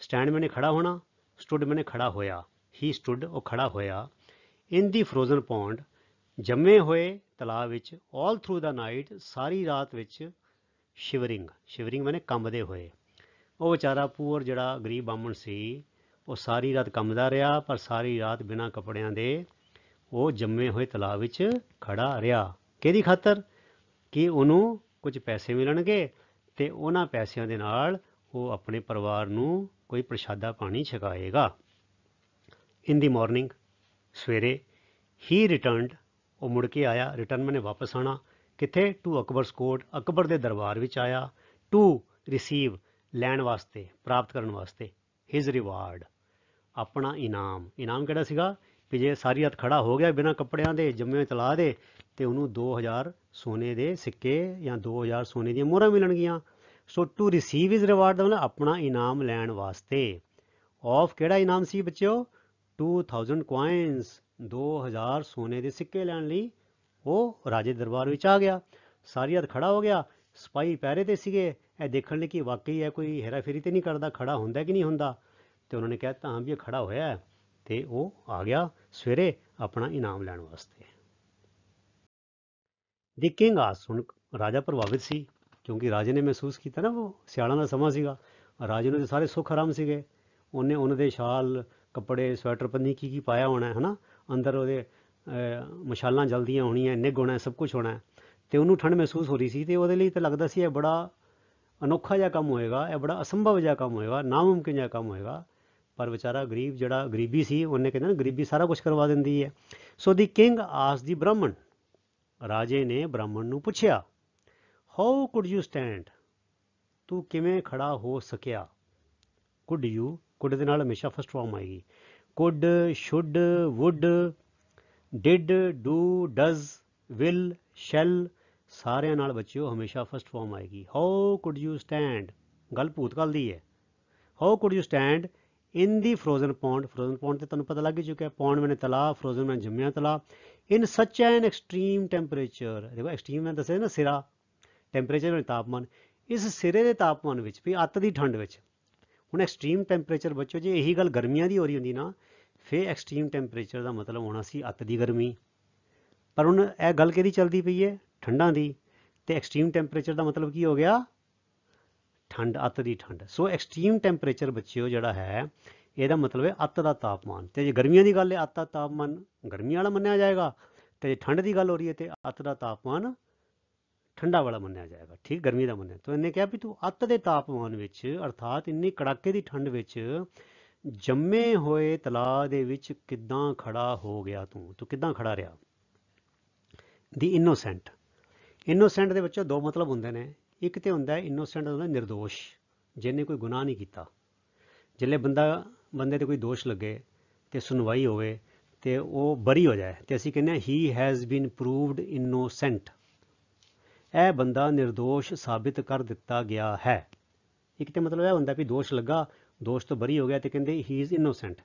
ਸਟੈਂਡ ਮੈਨੇ ਖੜਾ ਹੋਣਾ ਸਟੂਡ ਮੈਨੇ ਖੜਾ ਹੋਇਆ ਹੀ ਸਟੂਡ ਉਹ ਖੜਾ ਹੋਇਆ ਇਨ ਦੀ ਫਰੋਜ਼ਨ ਪੌਂਡ ਜੰਮੇ ਹੋਏ ਤਲਾਬ ਵਿੱਚ 올 ਥਰੂ ਦਾ ਨਾਈਟ ਸਾਰੀ ਰਾਤ ਵਿੱਚ ਸ਼ਿਵਰਿੰਗ ਸ਼ਿਵਰਿੰਗ ਮੈਨੇ ਕੰਬਦੇ ਹੋਏ ਉਹ ਵਿਚਾਰਾ ਪੂਰ ਜਿਹੜਾ ਗਰੀਬ ਬਾਮਣ ਸੀ ਉਹ ਸਾਰੀ ਰਾਤ ਕੰਬਦਾ ਰਿਹਾ ਪਰ ਸਾਰੀ ਰਾਤ ਬਿਨਾ ਕੱਪੜਿਆਂ ਦੇ ਉਹ ਜੰਮੇ ਹੋਏ ਤਲਾਬ ਵਿੱਚ ਖੜਾ ਰਿਹਾ ਕਿਹਦੀ ਖਾਤਰ ਕਿ ਉਹਨੂੰ ਕੁਝ ਪੈਸੇ ਮਿਲਣਗੇ ਤੇ ਉਹਨਾਂ ਪੈਸਿਆਂ ਦੇ ਨਾਲ ਉਹ ਆਪਣੇ ਪਰਿਵਾਰ ਨੂੰ ਕੋਈ ਪ੍ਰਸ਼ਾਦਾ ਪਾਣੀ ਛਕਾਏਗਾ ਇਨ ਦੀ ਮਾਰਨਿੰਗ ਸਵੇਰੇ ਹੀ ਰਿਟਰਨਡ ਉਹ ਮੁੜ ਕੇ ਆਇਆ ਰਿਟਰਨ ਮੈਨੇ ਵਾਪਸ ਆਣਾ ਕਿੱਥੇ ਟੂ ਅਕਬਰਸ ਕੋਟ ਅਕਬਰ ਦੇ ਦਰਬਾਰ ਵਿੱਚ ਆਇਆ ਟੂ ਰਿਸੀਵ ਲੈਣ ਵਾਸਤੇ ਪ੍ਰਾਪਤ ਕਰਨ ਵਾਸਤੇ ਹਿਸ ਰਿਵਾਰਡ ਆਪਣਾ ਇਨਾਮ ਇਨਾਮ ਕਿਹੜਾ ਸੀਗਾ ਕਿ ਜੇ ਸਾਰੀ ਰਾਤ ਖੜਾ ਹੋ ਗਿਆ ਬਿਨਾ ਕੱਪੜਿਆਂ ਦੇ ਜੰਮੇ ਤਲਾ ਦੇ ਤੇ ਉਹਨੂੰ 2000 ਸੋਨੇ ਦੇ ਸਿੱਕੇ ਜਾਂ 2000 ਸੋਨੇ ਦੀਆਂ ਮੋਹਰਾਂ ਮਿਲਣਗੀਆਂ so to receive his reward ਦਾ ਮਤਲਬ ਆਪਣਾ ਇਨਾਮ ਲੈਣ ਵਾਸਤੇ ਆਫ ਕਿਹੜਾ ਇਨਾਮ ਸੀ ਬੱਚਿਓ 2000 ਕੁਆਇਨਸ 2000 ਸੋਨੇ ਦੇ ਸਿੱਕੇ ਲੈਣ ਲਈ ਉਹ ਰਾਜੇ ਦਰਬਾਰ ਵਿੱਚ ਆ ਗਿਆ ਸਾਰੀ ਹੱਦ ਖੜਾ ਹੋ ਗਿਆ ਸਪਾਈ ਪਹਿਰੇ ਤੇ ਸੀਗੇ ਇਹ ਦੇਖਣ ਲਈ ਕਿ ਵਾਕਈ ਹੈ ਕੋਈ ਹੇਰਾਫੇਰੀ ਤੇ ਨਹੀਂ ਕਰਦਾ ਖੜਾ ਹੁੰਦਾ ਕਿ ਨਹੀਂ ਹੁੰਦਾ ਤੇ ਉਹਨਾਂ ਨੇ ਕਿਹਾ ਤਾਂ ਵੀ ਖੜਾ ਹੋਇਆ ਤੇ ਉਹ ਆ ਗਿਆ ਸਵੇਰੇ ਆਪਣਾ ਇਨਾਮ ਲੈਣ ਵਾਸਤੇ ਦੀ ਕਿੰਗ ਆਸ ਰਾਜਾ ਪ੍ਰਭਾਵਿਤ ਸੀ ਕਿਉਂਕਿ ਰਾਜੇ ਨੇ ਮਹਿਸੂਸ ਕੀਤਾ ਨਾ ਉਹ ਸਿਆਲਾਂ ਦਾ ਸਮਾਂ ਸੀਗਾ ਰਾਜੇ ਨੂੰ ਸਾਰੇ ਸੁੱਖ ਆਰਾਮ ਸੀਗੇ ਉਹਨੇ ਉਹਨਾਂ ਦੇ ਸ਼ਾਲ ਕੱਪੜੇ ਸਵੈਟਰ ਪੰਨੀ ਕੀ ਕੀ ਪਾਇਆ ਹੋਣਾ ਹੈ ਨਾ ਅੰਦਰ ਉਹਦੇ ਮਸ਼ਾਲਾਂ ਜਲਦੀਆਂ ਹੋਣੀਆਂ ਨਿੱਘ ਹੋਣਾ ਸਭ ਕੁਝ ਹੋਣਾ ਹੈ ਤੇ ਉਹਨੂੰ ਠੰਡ ਮਹਿਸੂਸ ਹੋ ਰਹੀ ਸੀ ਤੇ ਉਹਦੇ ਲਈ ਤਾਂ ਲੱਗਦਾ ਸੀ ਇਹ ਬੜਾ ਅਨੋਖਾ ਜਿਹਾ ਕੰਮ ਹੋਏਗਾ ਇਹ ਬੜਾ ਅਸੰਭਵ ਜਿਹਾ ਕੰਮ ਹੋਏਗਾ ਨਾਮੁਮਕਿਨ ਜਿਹਾ ਕੰਮ ਹੋਏਗਾ ਪਰ ਵਿਚਾਰਾ ਗਰੀਬ ਜਿਹੜਾ ਗਰੀਬੀ ਸੀ ਉਹਨੇ ਕਹਿੰਦਾ ਗਰੀਬੀ ਸਾਰਾ ਕੁਝ ਕਰਵਾ ਦਿੰਦੀ ਹੈ ਸੋ ਦੀ ਕਿੰਗ ਆਸ ਦੀ ਬ੍ਰਾਹਮਣ ਰਾਜੇ ਨੇ ਬ੍ਰਾਹਮਣ ਨੂੰ ਪੁੱਛਿਆ ਹਾਊ ਕੁਡ ਯੂ ਸਟੈਂਡ ਤੂੰ ਕਿਵੇਂ ਖੜਾ ਹੋ ਸਕਿਆ ਕੁਡ ਯੂ ਕੁਡ ਦੇ ਨਾਲ ਹਮੇਸ਼ਾ ਫਸਟ ਫਾਰਮ ਆਏਗੀ could should would did do does will shall ਸਾਰਿਆਂ ਨਾਲ ਬੱਚਿਓ ਹਮੇਸ਼ਾ ਫਸਟ ਫਾਰਮ ਆਏਗੀ ਹਾਊ ਕੁਡ ਯੂ ਸਟੈਂਡ ਗੱਲ ਭੂਤਕਾਲ ਦੀ ਹੈ how could you stand in the frozen pond frozen pond ਤੇ ਤੁਹਾਨੂੰ ਪਤਾ ਲੱਗ ਚੁੱਕਿਆ ਹੈ ਪੌਂਡ ਮੈਨੇ ਤਲਾ ਫਰੋਜ਼ਨ ਮੈਂ ਜੰਮਿਆ ਤਲਾ in such an extreme temperature ਦੇਖੋ ਐਕਸਟ੍ਰੀਮ ਮੈਂ ਦੱਸਿਆ ਨਾ ਸਿਰਾ ਟੈਂਪਰੇਚਰ ਔਰ ਤਾਪਮਾਨ ਇਸ ਸਿਰੇ ਦੇ ਤਾਪਮਾਨ ਵਿੱਚ ਵੀ ਅੱਤ ਦੀ ਠੰਡ ਵਿੱਚ ਹੁਣ ਐਕਸਟ੍ਰੀਮ ਟੈਂਪਰੇਚਰ ਬੱਚੋ ਜੇ ਇਹੀ ਗੱਲ ਗਰਮੀਆਂ ਦੀ ਹੋ ਰਹੀ ਹੁੰਦੀ ਨਾ ਫੇ ਐਕਸਟ੍ਰੀਮ ਟੈਂਪਰੇਚਰ ਦਾ ਮਤਲਬ ਹੋਣਾ ਸੀ ਅੱਤ ਦੀ ਗਰਮੀ ਪਰ ਹੁਣ ਇਹ ਗੱਲ ਕਿਹਦੀ ਚੱਲਦੀ ਪਈ ਹੈ ਠੰਡਾਂ ਦੀ ਤੇ ਐਕਸਟ੍ਰੀਮ ਟੈਂਪਰੇਚਰ ਦਾ ਮਤਲਬ ਕੀ ਹੋ ਗਿਆ ਠੰਡ ਅੱਤ ਦੀ ਠੰਡ ਸੋ ਐਕਸਟ੍ਰੀਮ ਟੈਂਪਰੇਚਰ ਬੱਚਿਓ ਜਿਹੜਾ ਹੈ ਇਹਦਾ ਮਤਲਬ ਹੈ ਅੱਤ ਦਾ ਤਾਪਮਾਨ ਤੇ ਜੇ ਗਰਮੀਆਂ ਦੀ ਗੱਲ ਹੈ ਅੱਤ ਦਾ ਤਾਪਮਾਨ ਗਰਮੀ ਵਾਲਾ ਮੰਨਿਆ ਜਾਏਗਾ ਤੇ ਠੰਡ ਦੀ ਗੱਲ ਹੋ ਰਹੀ ਹੈ ਤੇ ਅੱਤ ਦਾ ਤਾਪਮਾਨ ਠੰਡਾ ਵਾਲਾ ਮੰਨਿਆ ਜਾਏਗਾ ਠੀਕ ਗਰਮੀ ਦਾ ਮੰਨਿਆ ਤਾਂ ਇਹਨੇ ਕਿਹਾ ਵੀ ਤੂੰ ਅੱਤ ਦੇ ਤਾਪਮਾਨ ਵਿੱਚ ਅਰਥਾਤ ਇੰਨੀ ਕੜਾਕੇ ਦੀ ਠੰਡ ਵਿੱਚ ਜੰਮੇ ਹੋਏ ਤਲਾ ਦੇ ਵਿੱਚ ਕਿੱਦਾਂ ਖੜਾ ਹੋ ਗਿਆ ਤੂੰ ਤੂੰ ਕਿੱਦਾਂ ਖੜਾ ਰਿਹਾ ਦੀ ਇਨੋਸੈਂਟ ਇਨੋਸੈਂਟ ਦੇ ਵਿੱਚੋਂ ਦੋ ਮਤਲਬ ਹੁੰਦੇ ਨੇ ਇੱਕ ਤੇ ਹੁੰਦਾ ਹੈ ਇਨੋਸੈਂਟ ਹੁੰਦਾ ਨਿਰਦੋਸ਼ ਜਿਹਨੇ ਕੋਈ ਗੁਨਾਹ ਨਹੀਂ ਕੀਤਾ ਜਿੱਲੇ ਬੰਦਾ ਬੰਦੇ ਤੇ ਕੋਈ ਦੋਸ਼ ਲੱਗੇ ਤੇ ਸੁਣਵਾਈ ਹੋਵੇ ਤੇ ਉਹ ਬਰੀ ਹੋ ਜਾਏ ਤੇ ਅਸੀਂ ਕਹਿੰਦੇ he has been proved innocent ਇਹ ਬੰਦਾ નિર્ਦੋਸ਼ ਸਾਬਿਤ ਕਰ ਦਿੱਤਾ ਗਿਆ ਹੈ ਇੱਕ ਤੇ ਮਤਲਬ ਇਹ ਹੁੰਦਾ ਵੀ ਦੋਸ਼ ਲੱਗਾ ਦੋਸ਼ ਤੋਂ ਬਰੀ ਹੋ ਗਿਆ ਤੇ ਕਹਿੰਦੇ ਹੀ ਇਜ਼ ਇਨੋਸੈਂਟ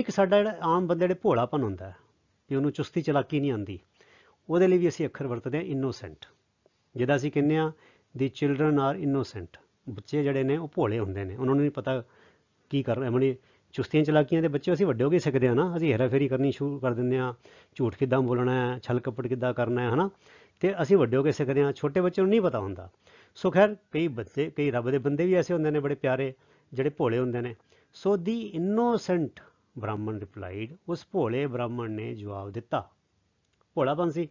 ਇੱਕ ਸਾਡਾ ਜਿਹੜਾ ਆਮ ਬੰਦੇ ਜਿਹੜੇ ਭੋਲਾਪਨ ਹੁੰਦਾ ਹੈ ਕਿ ਉਹਨੂੰ ਚੁਸਤੀ ਚਲਾਕੀ ਨਹੀਂ ਆਉਂਦੀ ਉਹਦੇ ਲਈ ਵੀ ਅਸੀਂ ਅੱਖਰ ਵਰਤਦੇ ਹਾਂ ਇਨੋਸੈਂਟ ਜਿਹਦਾ ਅਸੀਂ ਕਹਿੰਦੇ ਆ ਦੀ ਚਿਲड्रन ਆਰ ਇਨੋਸੈਂਟ ਬੱਚੇ ਜਿਹੜੇ ਨੇ ਉਹ ਭੋਲੇ ਹੁੰਦੇ ਨੇ ਉਹਨਾਂ ਨੂੰ ਨਹੀਂ ਪਤਾ ਕੀ ਕਰ ਰਹੇ ਮਣੀ ਚੁਸਤੀਆਂ ਚਲਾਕੀਆਂ ਦੇ ਬੱਚੇ ਅਸੀਂ ਵੱਡੇ ਹੋ ਕੇ ਸਿੱਖਦੇ ਆ ਨਾ ਅਸੀਂ ਫੇਰੀ ਕਰਨੀ ਸ਼ੁਰੂ ਕਰ ਦਿੰਦੇ ਆ ਝੂਠ ਕਿੱਦਾਂ ਬੋਲਣਾ ਹੈ ਛਲ ਕਪਟ ਕਿੱਦਾਂ ਕਰਨਾ ਹੈ ਹਨਾ ਤੇ ਅਸੀਂ ਵੱਡੇ ਹੋ ਕੇ ਸਿੱਖਦੇ ਹਾਂ ਛੋਟੇ ਬੱਚੇ ਨੂੰ ਨਹੀਂ ਪਤਾ ਹੁੰਦਾ ਸੋ ਖੈਰ ਕਈ ਬੱਚੇ ਕਈ ਰੱਬ ਦੇ ਬੰਦੇ ਵੀ ਐਸੇ ਹੁੰਦੇ ਨੇ ਬੜੇ ਪਿਆਰੇ ਜਿਹੜੇ ਭੋਲੇ ਹੁੰਦੇ ਨੇ ਸੋ ਦੀ ਇਨੋਸੈਂਟ ਬ੍ਰਾਹਮਣ ਰਿਪਲਾਈਡ ਉਸ ਭੋਲੇ ਬ੍ਰਾਹਮਣ ਨੇ ਜਵਾਬ ਦਿੱਤਾ ਭੋਲਾਪਨ ਸੀ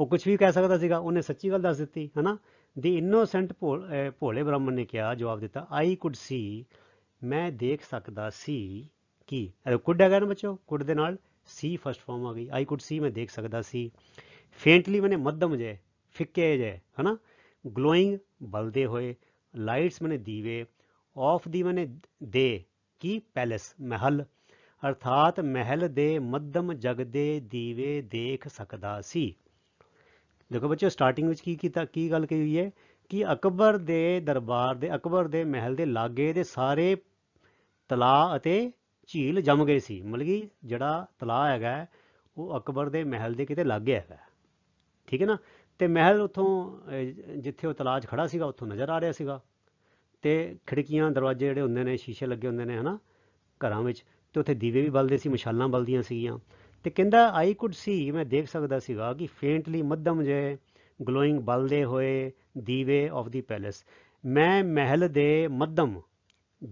ਉਹ ਕੁਝ ਵੀ ਕਹਿ ਸਕਦਾ ਸੀਗਾ ਉਹਨੇ ਸੱਚੀ ਗੱਲ ਦੱਸ ਦਿੱਤੀ ਹਨਾ ਦੀ ਇਨੋਸੈਂਟ ਭੋਲੇ ਬ੍ਰਾਹਮਣ ਨੇ ਕਿਹਾ ਜਵਾਬ ਦਿੱਤਾ ਆਈ ਕੁਡ ਸੀ ਮੈਂ ਦੇਖ ਸਕਦਾ ਸੀ ਕਿ ਕੁੱਡ ਹੈਗਾ ਨਾ ਬੱਚੋ ਕੁੱਡ ਦੇ ਨਾਲ ਸੀ ਫਸਟ ਫਾਰਮ ਆ ਗਈ ਆਈ ਕੁਡ ਸੀ ਮੈਂ ਦੇਖ ਸਕਦਾ ਸੀ ਫੇਂਟਲੀ ਮਨੇ ਮੱਧਮ ਜੇ ਫਿੱਕੇ ਜੇ ਹਨਾ ਗਲੋਇੰਗ ਬਲਦੇ ਹੋਏ ਲਾਈਟਸ ਮਨੇ ਦੀਵੇ ਆਫ ਦੀ ਮਨੇ ਦੇ ਕੀ ਪੈਲਸ ਮਹਿਲ ਅਰਥਾਤ ਮਹਿਲ ਦੇ ਮੱਧਮ ਜਗ ਦੇ ਦੀਵੇ ਦੇਖ ਸਕਦਾ ਸੀ ਦੇਖੋ ਬੱਚਿਓ ਸਟਾਰਟਿੰਗ ਵਿੱਚ ਕੀ ਕੀਤਾ ਕੀ ਗੱਲ ਕਹੀ ਹੋਈ ਹੈ ਕਿ ਅਕਬਰ ਦੇ ਦਰਬਾਰ ਦੇ ਅਕਬਰ ਦੇ ਮਹਿਲ ਦੇ ਲਾਗੇ ਦੇ ਸਾਰੇ ਤਲਾ ਅਤੇ ਝੀਲ ਜੰਮ ਗਏ ਸੀ ਮਤਲਬ ਕਿ ਜਿਹੜਾ ਤਲਾ ਹੈਗਾ ਉਹ ਅਕਬਰ ਦੇ ਮਹਿਲ ਦੇ ਕਿਤੇ ਲੱਗ ਗਿਆ ਹੈ ਠੀਕ ਹੈ ਨਾ ਤੇ ਮਹਿਲ ਉਥੋਂ ਜਿੱਥੇ ਉਹ ਤਲਾਜ ਖੜਾ ਸੀਗਾ ਉਥੋਂ ਨਜ਼ਰ ਆ ਰਿਹਾ ਸੀਗਾ ਤੇ ਖਿੜਕੀਆਂ ਦਰਵਾਜ਼ੇ ਜਿਹੜੇ ਹੁੰਦੇ ਨੇ ਸ਼ੀਸ਼ੇ ਲੱਗੇ ਹੁੰਦੇ ਨੇ ਹਨਾ ਘਰਾਂ ਵਿੱਚ ਤੇ ਉਥੇ ਦੀਵੇ ਵੀ ਬਲਦੇ ਸੀ ਮਸ਼ਾਲਾਂ ਬਲਦੀਆਂ ਸੀਗੀਆਂ ਤੇ ਕਹਿੰਦਾ ਆਈ ਕੁਡ ਸੀ ਮੈਂ ਦੇਖ ਸਕਦਾ ਸੀਗਾ ਕਿ ਫੇਂਟਲੀ ਮੱਧਮ ਜੇ ਗਲੋਇੰਗ ਬਲਦੇ ਹੋਏ ਦੀਵੇ ਆਫ ਦੀ ਪੈਲੇਸ ਮੈਂ ਮਹਿਲ ਦੇ ਮੱਧਮ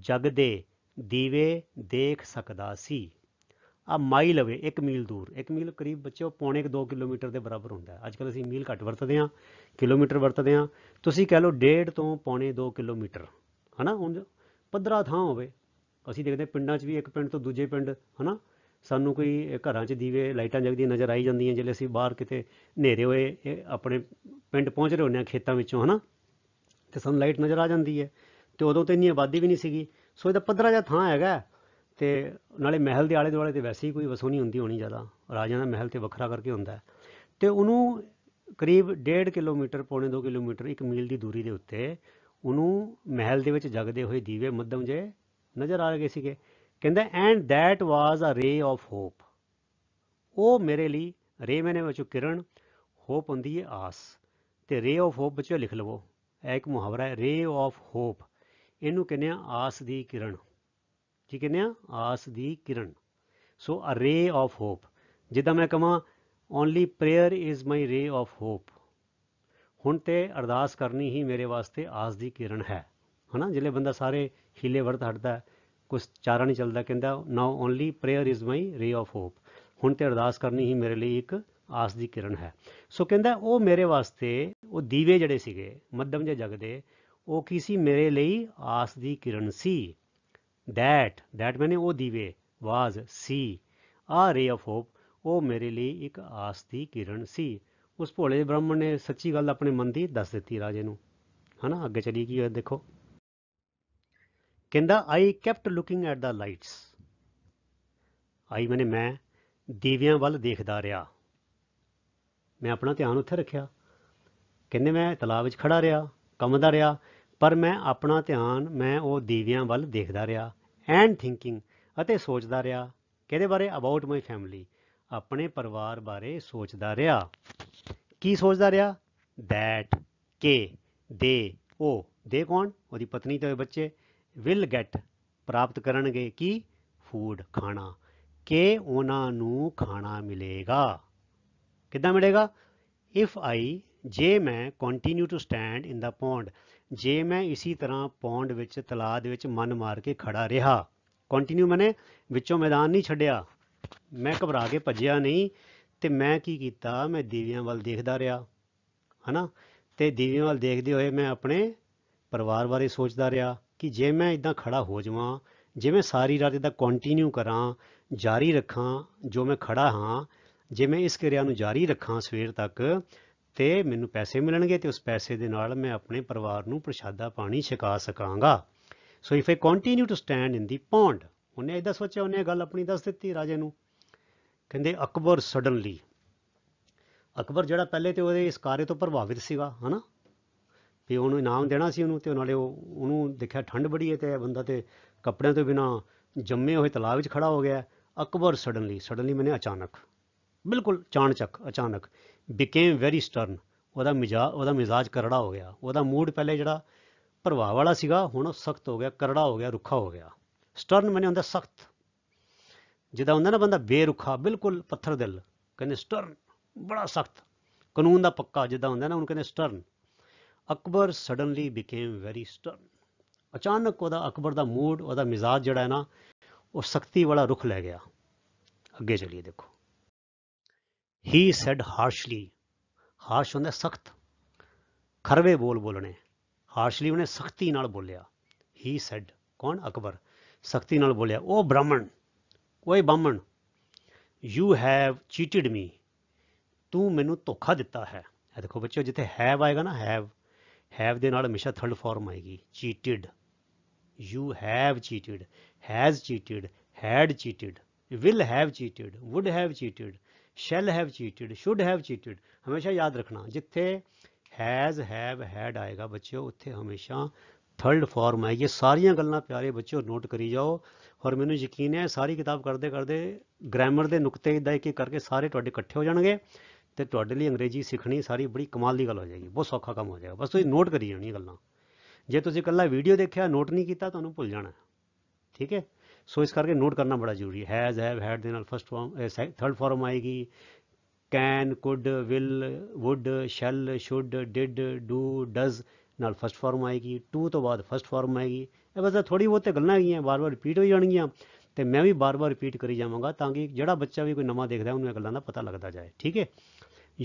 ਜਗ ਦੇ ਦੀਵੇ ਦੇਖ ਸਕਦਾ ਸੀ ਆ ਮਾਈਲ ਅਵੇ 1 ਮੀਲ ਦੂਰ 1 ਮੀਲ ਕਰੀਬ ਬੱਚਿਓ ਪੌਣੇ 2 ਕਿਲੋਮੀਟਰ ਦੇ ਬਰਾਬਰ ਹੁੰਦਾ ਅੱਜ ਕੱਲ ਅਸੀਂ ਮੀਲ ਘੱਟ ਵਰਤਦੇ ਆ ਕਿਲੋਮੀਟਰ ਵਰਤਦੇ ਆ ਤੁਸੀਂ ਕਹਿ ਲਓ ਡੇਢ ਤੋਂ ਪੌਣੇ 2 ਕਿਲੋਮੀਟਰ ਹਨਾ ਹੁਣ 15 ਥਾਂ ਹੋਵੇ ਅਸੀਂ ਦੇਖਦੇ ਪਿੰਡਾਂ 'ਚ ਵੀ ਇੱਕ ਪਿੰਡ ਤੋਂ ਦੂਜੇ ਪਿੰਡ ਹਨਾ ਸਾਨੂੰ ਕੋਈ ਘਰਾਂ 'ਚ ਦੀਵੇ ਲਾਈਟਾਂ ਜਗਦੀਆਂ ਨਜ਼ਰ ਆਈ ਜਾਂਦੀਆਂ ਜਿਵੇਂ ਅਸੀਂ ਬਾਹਰ ਕਿਤੇ ਹਨੇਰੇ ਹੋਏ ਆਪਣੇ ਪਿੰਡ ਪਹੁੰਚ ਰਹੇ ਹੁੰਦੇ ਆ ਖੇਤਾਂ ਵਿੱਚੋਂ ਹਨਾ ਤੇ ਸਾਨੂੰ ਲਾਈਟ ਨਜ਼ਰ ਆ ਜਾਂਦੀ ਹੈ ਤੇ ਉਦੋਂ ਤੇ ਇੰਨੀ ਆਬਾਦੀ ਵੀ ਨਹੀਂ ਸੀਗੀ ਸੋ ਇਹਦਾ 15 ਜਿਹਾ ਥਾਂ ਹੈਗਾ ਤੇ ਨਾਲੇ ਮਹਿਲ ਦੇ ਆਲੇ ਦੁਆਲੇ ਤੇ ਵੈਸੇ ਹੀ ਕੋਈ ਵਸੋਂ ਨਹੀਂ ਹੁੰਦੀ ਹੋਣੀ ਜ਼ਿਆਦਾ ਰਾਜਿਆਂ ਦਾ ਮਹਿਲ ਤੇ ਵੱਖਰਾ ਕਰਕੇ ਹੁੰਦਾ ਤੇ ਉਹਨੂੰ ਕਰੀਬ 1.5 ਕਿਲੋਮੀਟਰ ਪੌਣੇ 2 ਕਿਲੋਮੀਟਰ 1 ਮੀਲ ਦੀ ਦੂਰੀ ਦੇ ਉੱਤੇ ਉਹਨੂੰ ਮਹਿਲ ਦੇ ਵਿੱਚ ਜਗਦੇ ਹੋਏ ਦੀਵੇ ਮੱਧਮ ਜੇ ਨਜ਼ਰ ਆ ਰਹੇ ਸੀਗੇ ਕਹਿੰਦਾ ਐਂਡ ਥੈਟ ਵਾਜ਼ ਅ ਰੇ ਆਫ ਹੋਪ ਉਹ ਮੇਰੇ ਲਈ ਰੇ ਮੈਨੇ ਵਿੱਚੋਂ ਕਿਰਨ ਹੋਪ ਹੁੰਦੀ ਹੈ ਆਸ ਤੇ ਰੇ ਆਫ ਹੋਪ ਵਿੱਚੋਂ ਲਿਖ ਲਵੋ ਇਹ ਇੱਕ ਮੁਹਾਵਰਾ ਹੈ ਰੇ ਆਫ ਹੋਪ ਇਹਨੂੰ ਕਹਿੰਦੇ ਆ ਆਸ ਦੀ ਕਿਰਨ ਕੀ ਕਹਿੰਦੇ ਆ ਆਸ ਦੀ ਕਿਰਨ ਸੋ ਅ ਰੇ ਆਫ ਹੋਪ ਜਿੱਦਾਂ ਮੈਂ ਕਹਾਂ only prayer is my ray of hop ਹੁਣ ਤੇ ਅਰਦਾਸ ਕਰਨੀ ਹੀ ਮੇਰੇ ਵਾਸਤੇ ਆਸ ਦੀ ਕਿਰਨ ਹੈ ਹਨਾ ਜਿਲੇ ਬੰਦਾ ਸਾਰੇ ਹੀਲੇ ਵਰਤ ਹਟਦਾ ਕੁਝ ਚਾਰਾ ਨਹੀਂ ਚੱਲਦਾ ਕਹਿੰਦਾ now only prayer is my ray of hop ਹੁਣ ਤੇ ਅਰਦਾਸ ਕਰਨੀ ਹੀ ਮੇਰੇ ਲਈ ਇੱਕ ਆਸ ਦੀ ਕਿਰਨ ਹੈ ਸੋ ਕਹਿੰਦਾ ਉਹ ਮੇਰੇ ਵਾਸਤੇ ਉਹ ਦੀਵੇ ਜਿਹੜੇ ਸੀਗੇ ਮੱਧਮ ਜਿਹਾ ਜਗ ਦੇ ਉਹ ਕੀ ਸੀ ਮੇਰੇ ਲਈ ਆਸ ਦੀ ਕਿਰਨ ਸੀ that that ਮੈਨੇ ਉਹ ਦੀਵੇ ਵਾਜ਼ ਸੀ ਆ ਰੇ ਆਫ ਹੋਪ ਉਹ ਮੇਰੇ ਲਈ ਇੱਕ ਆਸ ਦੀ ਕਿਰਨ ਸੀ ਉਸ ਭੋਲੇ ਜਿਹੇ ਬ੍ਰਾਹਮਣ ਨੇ ਸੱਚੀ ਗੱਲ ਆਪਣੇ ਮਨ ਦੀ ਦੱਸ ਦਿੱਤੀ ਰਾਜੇ ਨੂੰ ਹਨਾ ਅੱਗੇ ਚਲੀ ਗਈ ਦੇਖੋ ਕਹਿੰਦਾ I kept looking at the lights I ਮੈਨੇ ਮੈਂ ਦੀਵਿਆਂ ਵੱਲ ਦੇਖਦਾ ਰਿਹਾ ਮੈਂ ਆਪਣਾ ਧਿਆਨ ਉੱਥੇ ਰੱਖਿਆ ਕਹਿੰਦੇ ਮੈਂ ਤਲਾਬ ਵਿੱਚ ਖੜਾ ਰਿਹਾ ਕੰਮਦਾ ਰਿਹਾ ਪਰ ਮੈਂ ਆਪਣਾ ਧਿਆਨ ਮੈਂ ਉਹ ਦੀਵਿਆਂ ਵੱਲ ਦੇਖਦਾ ਰਿਹਾ ਐਂਡ ਥਿੰਕਿੰਗ ਅਤੇ ਸੋਚਦਾ ਰਿਹਾ ਕਿਹਦੇ ਬਾਰੇ ਅਬਾਊਟ ਮਾਈ ਫੈਮਿਲੀ ਆਪਣੇ ਪਰਿਵਾਰ ਬਾਰੇ ਸੋਚਦਾ ਰਿਹਾ ਕੀ ਸੋਚਦਾ ਰਿਹਾ ਦੈਟ ਕਿ ਦੇ ਉਹ ਦੇ ਕੌਣ ਉਹਦੀ ਪਤਨੀ ਤੇ ਬੱਚੇ ਵਿਲ ਗੈਟ ਪ੍ਰਾਪਤ ਕਰਨਗੇ ਕੀ ਫੂਡ ਖਾਣਾ ਕਿ ਉਹਨਾਂ ਨੂੰ ਖਾਣਾ ਮਿਲੇਗਾ ਕਿੱਦਾਂ ਮਿਲੇਗਾ ਇਫ ਆਈ ਜੇ ਮੈਂ continue to stand in the pond ਜੇ ਮੈਂ ਇਸੇ ਤਰ੍ਹਾਂ ਪੌਂਡ ਵਿੱਚ ਤਲਾਅ ਦੇ ਵਿੱਚ ਮਨ ਮਾਰ ਕੇ ਖੜਾ ਰਿਹਾ ਕੰਟੀਨਿਊ ਮਨੇ ਵਿੱਚੋਂ ਮੈਦਾਨ ਨਹੀਂ ਛੱਡਿਆ ਮੈਂ ਘਬਰਾ ਕੇ ਭੱਜਿਆ ਨਹੀਂ ਤੇ ਮੈਂ ਕੀ ਕੀਤਾ ਮੈਂ ਦੀਵਿਆਂ ਵੱਲ ਦੇਖਦਾ ਰਿਹਾ ਹਨਾ ਤੇ ਦੀਵਿਆਂ ਵੱਲ ਦੇਖਦੇ ਹੋਏ ਮੈਂ ਆਪਣੇ ਪਰਿਵਾਰ ਬਾਰੇ ਸੋਚਦਾ ਰਿਹਾ ਕਿ ਜੇ ਮੈਂ ਇਦਾਂ ਖੜਾ ਹੋ ਜਾਵਾਂ ਜੇ ਮੈਂ ਸਾਰੀ ਰਾਤ ਇਦਾਂ ਕੰਟੀਨਿਊ ਕਰਾਂ ਜਾਰੀ ਰੱਖਾਂ ਜੋ ਮੈਂ ਖੜਾ ਹਾਂ ਜੇ ਮੈਂ ਇਸ ਕਿਰਿਆ ਨੂੰ ਜਾਰੀ ਰੱਖਾਂ ਸਵੇਰ ਤੱਕ ਤੇ ਮੈਨੂੰ ਪੈਸੇ ਮਿਲਣਗੇ ਤੇ ਉਸ ਪੈਸੇ ਦੇ ਨਾਲ ਮੈਂ ਆਪਣੇ ਪਰਿਵਾਰ ਨੂੰ ਪ੍ਰਸ਼ਾਦਾ ਪਾਣੀ ਛਕਾ ਸਕਾਂਗਾ so if I continue to stand in the pond ਉਹਨੇ ਇਹਦਾ ਸੋਚਿਆ ਉਹਨੇ ਗੱਲ ਆਪਣੀ ਦੱਸ ਦਿੱਤੀ ਰਾਜੇ ਨੂੰ ਕਹਿੰਦੇ ਅਕਬਰ ਸਡਨਲੀ ਅਕਬਰ ਜਿਹੜਾ ਪਹਿਲੇ ਤੇ ਉਹਦੇ ਇਸ ਕਾਰੇ ਤੋਂ ਪ੍ਰਭਾਵਿਤ ਸੀਗਾ ਹਨਾ ਵੀ ਉਹਨੂੰ ਇਨਾਮ ਦੇਣਾ ਸੀ ਉਹਨੂੰ ਤੇ ਨਾਲੇ ਉਹ ਉਹਨੂੰ ਦੇਖਿਆ ਠੰਡ ਬੜੀ ਹੈ ਤੇ ਬੰਦਾ ਤੇ ਕੱਪੜਿਆਂ ਤੋਂ ਬਿਨਾ ਜੰਮੇ ਹੋਏ ਤਲਾਬ ਵਿੱਚ ਖੜਾ ਹੋ ਗਿਆ ਅਕਬਰ ਸਡਨਲੀ ਸਡਨਲੀ ਮੈਨੇ ਅਚਾਨਕ ਬਿਲਕੁਲ ਚਾਣਚੱਕ ਅਚਾਨਕ ਬਿਕੇਮ ਵੈਰੀ ਸਟਰਨ ਉਹਦਾ ਮਿਜਾਜ ਉਹਦਾ ਮਿਜ਼ਾਜ ਕਰੜਾ ਹੋ ਗਿਆ ਉਹਦਾ ਮੂਡ ਪਹਿਲੇ ਜਿਹੜਾ ਪ੍ਰਭਾਵ ਵਾਲਾ ਸੀਗਾ ਹੁਣ ਉਹ ਸਖਤ ਹੋ ਗਿਆ ਕਰੜਾ ਹੋ ਗਿਆ ਰੁੱਖਾ ਹੋ ਗਿਆ ਸਟਰਨ ਮੈਨੇ ਹੁੰਦਾ ਸਖਤ ਜਿਹਦਾ ਹੁੰਦਾ ਨਾ ਬੰਦਾ ਬੇਰੁਖਾ ਬਿਲਕੁਲ ਪੱਥਰ ਦਿਲ ਕਹਿੰਦੇ ਸਟਰਨ ਬੜਾ ਸਖਤ ਕਾਨੂੰਨ ਦਾ ਪੱਕਾ ਜਿਹਦਾ ਹੁੰਦਾ ਨਾ ਉਹਨੂੰ ਕਹਿੰਦੇ stern Akbar suddenly became very stern ਅਚਾਨਕ ਉਹਦਾ ਅਕਬਰ ਦਾ ਮੂਡ ਉਹਦਾ ਮਿਜ਼ਾਜ ਜਿਹੜਾ ਹੈ ਨਾ ਉਹ ਸਖਤੀ ਵਾਲਾ ਰੁਖ ਲੈ ਗਿਆ ਅੱਗੇ ਚਲੀਏ ਦੇਖੋ ਹੀ ਸੈਡ ਹਾਰਸ਼ਲੀ ਹਾਰਸ਼ ਹੁੰਦਾ ਸਖਤ ਖਰਵੇ ਬੋਲ ਬੋਲਣੇ ਹਾਰਸ਼ਲੀ ਉਹਨੇ ਸਖਤੀ ਨਾਲ ਬੋਲਿਆ ਹੀ ਸੈਡ ਕੌਣ ਅਕਬਰ ਸਖਤੀ ਨਾਲ ਬੋਲਿਆ ਉਹ ਬ੍ਰਾਹਮਣ ਕੋਈ ਬ੍ਰਾਹਮਣ ਯੂ ਹੈਵ ਚੀਟਡ ਮੀ ਤੂੰ ਮੈਨੂੰ ਧੋਖਾ ਦਿੱਤਾ ਹੈ ਇਹ ਦੇਖੋ ਬੱਚਿਓ ਜਿੱਥੇ ਹੈਵ ਆਏਗਾ ਨਾ ਹੈਵ ਹੈਵ ਦੇ ਨਾਲ ਹਮੇਸ਼ਾ ਥਰਡ ਫਾਰਮ ਆਏਗੀ cheated you have cheated has cheated had cheated will have cheated would have cheated shall have cheated should have cheated ਹਮੇਸ਼ਾ ਯਾਦ ਰੱਖਣਾ ਜਿੱਥੇ ਹੈਜ਼ ਹੈਵ ਹੈਡ ਆਏਗਾ ਬੱਚਿਓ ਉੱਥੇ ਹਮੇਸ਼ਾ ਥਰਡ ਫਾਰਮ ਹੈ ਇਹ ਸਾਰੀਆਂ ਗੱਲਾਂ ਪਿਆਰੇ ਬੱਚਿਓ ਨੋਟ ਕਰੀ ਜਾਓ ਔਰ ਮੈਨੂੰ ਯਕੀਨ ਹੈ ਸਾਰੀ ਕਿਤਾਬ ਕਰਦੇ ਕਰਦੇ ਗ੍ਰਾਮਰ ਦੇ ਨੁਕਤੇ ਇਦਾਂ ਇੱਕ ਇੱਕ ਕਰਕੇ ਸਾਰੇ ਤੁਹਾਡੇ ਇਕੱਠੇ ਹੋ ਜਾਣਗੇ ਤੇ ਤੁਹਾਡੇ ਲਈ ਅੰਗਰੇਜ਼ੀ ਸਿੱਖਣੀ ਸਾਰੀ ਬੜੀ ਕਮਾਲ ਦੀ ਗੱਲ ਹੋ ਜਾਏਗੀ ਬਹੁਤ ਸੌਖਾ ਕੰਮ ਹੋ ਜਾਏਗਾ ਬਸ ਤੁਸੀਂ ਨੋਟ ਕਰੀ ਜਾਣੀ ਗੱਲਾਂ ਜੇ ਤੁਸੀਂ ਇਕੱਲਾ ਵੀਡੀਓ ਦੇਖਿਆ ਨੋਟ ਨਹੀਂ ਕੀਤਾ ਤੁਹਾਨੂੰ ਭੁੱਲ ਜਾਣਾ ਠੀਕ ਹੈ ਸੋ ਇਸ ਕਰਕੇ ਨੋਟ ਕਰਨਾ ਬੜਾ ਜ਼ਰੂਰੀ ਹੈ ਹੈਜ਼ ਹੈਵ ਹੈਡ ਦੇ ਨਾਲ ਫਰਸਟ ਫਾਰਮ ਥਰਡ ਫਾਰਮ ਆਏਗੀ can could will would shall should did do does ਨਾਲ ਫਰਸਟ ਫਾਰਮ ਆਏਗੀ ਟੂ ਤੋਂ ਬਾਅਦ ਫਰਸਟ ਫਾਰਮ ਆਏਗੀ ਇਹ ਬਸ ਥੋੜੀ ਬਹੁਤ ਗੱਲਾਂ ਹੈਗੀਆਂ ਬਾਰ-ਬਾਰ ਰਿਪੀਟ ਹੋ ਜਾਣਗੀਆਂ ਤੇ ਮੈਂ ਵੀ ਬਾਰ-ਬਾਰ ਰਿਪੀਟ ਕਰੀ ਜਾਵਾਂਗਾ ਤਾਂ ਕਿ ਜਿਹੜਾ ਬੱਚਾ ਵੀ ਕੋਈ ਨਵਾਂ ਦੇਖਦਾ ਉਹਨੂੰ ਇਹ ਗੱਲਾਂ ਦਾ ਪਤਾ ਲੱਗਦਾ ਜਾਏ ਠੀਕ ਹੈ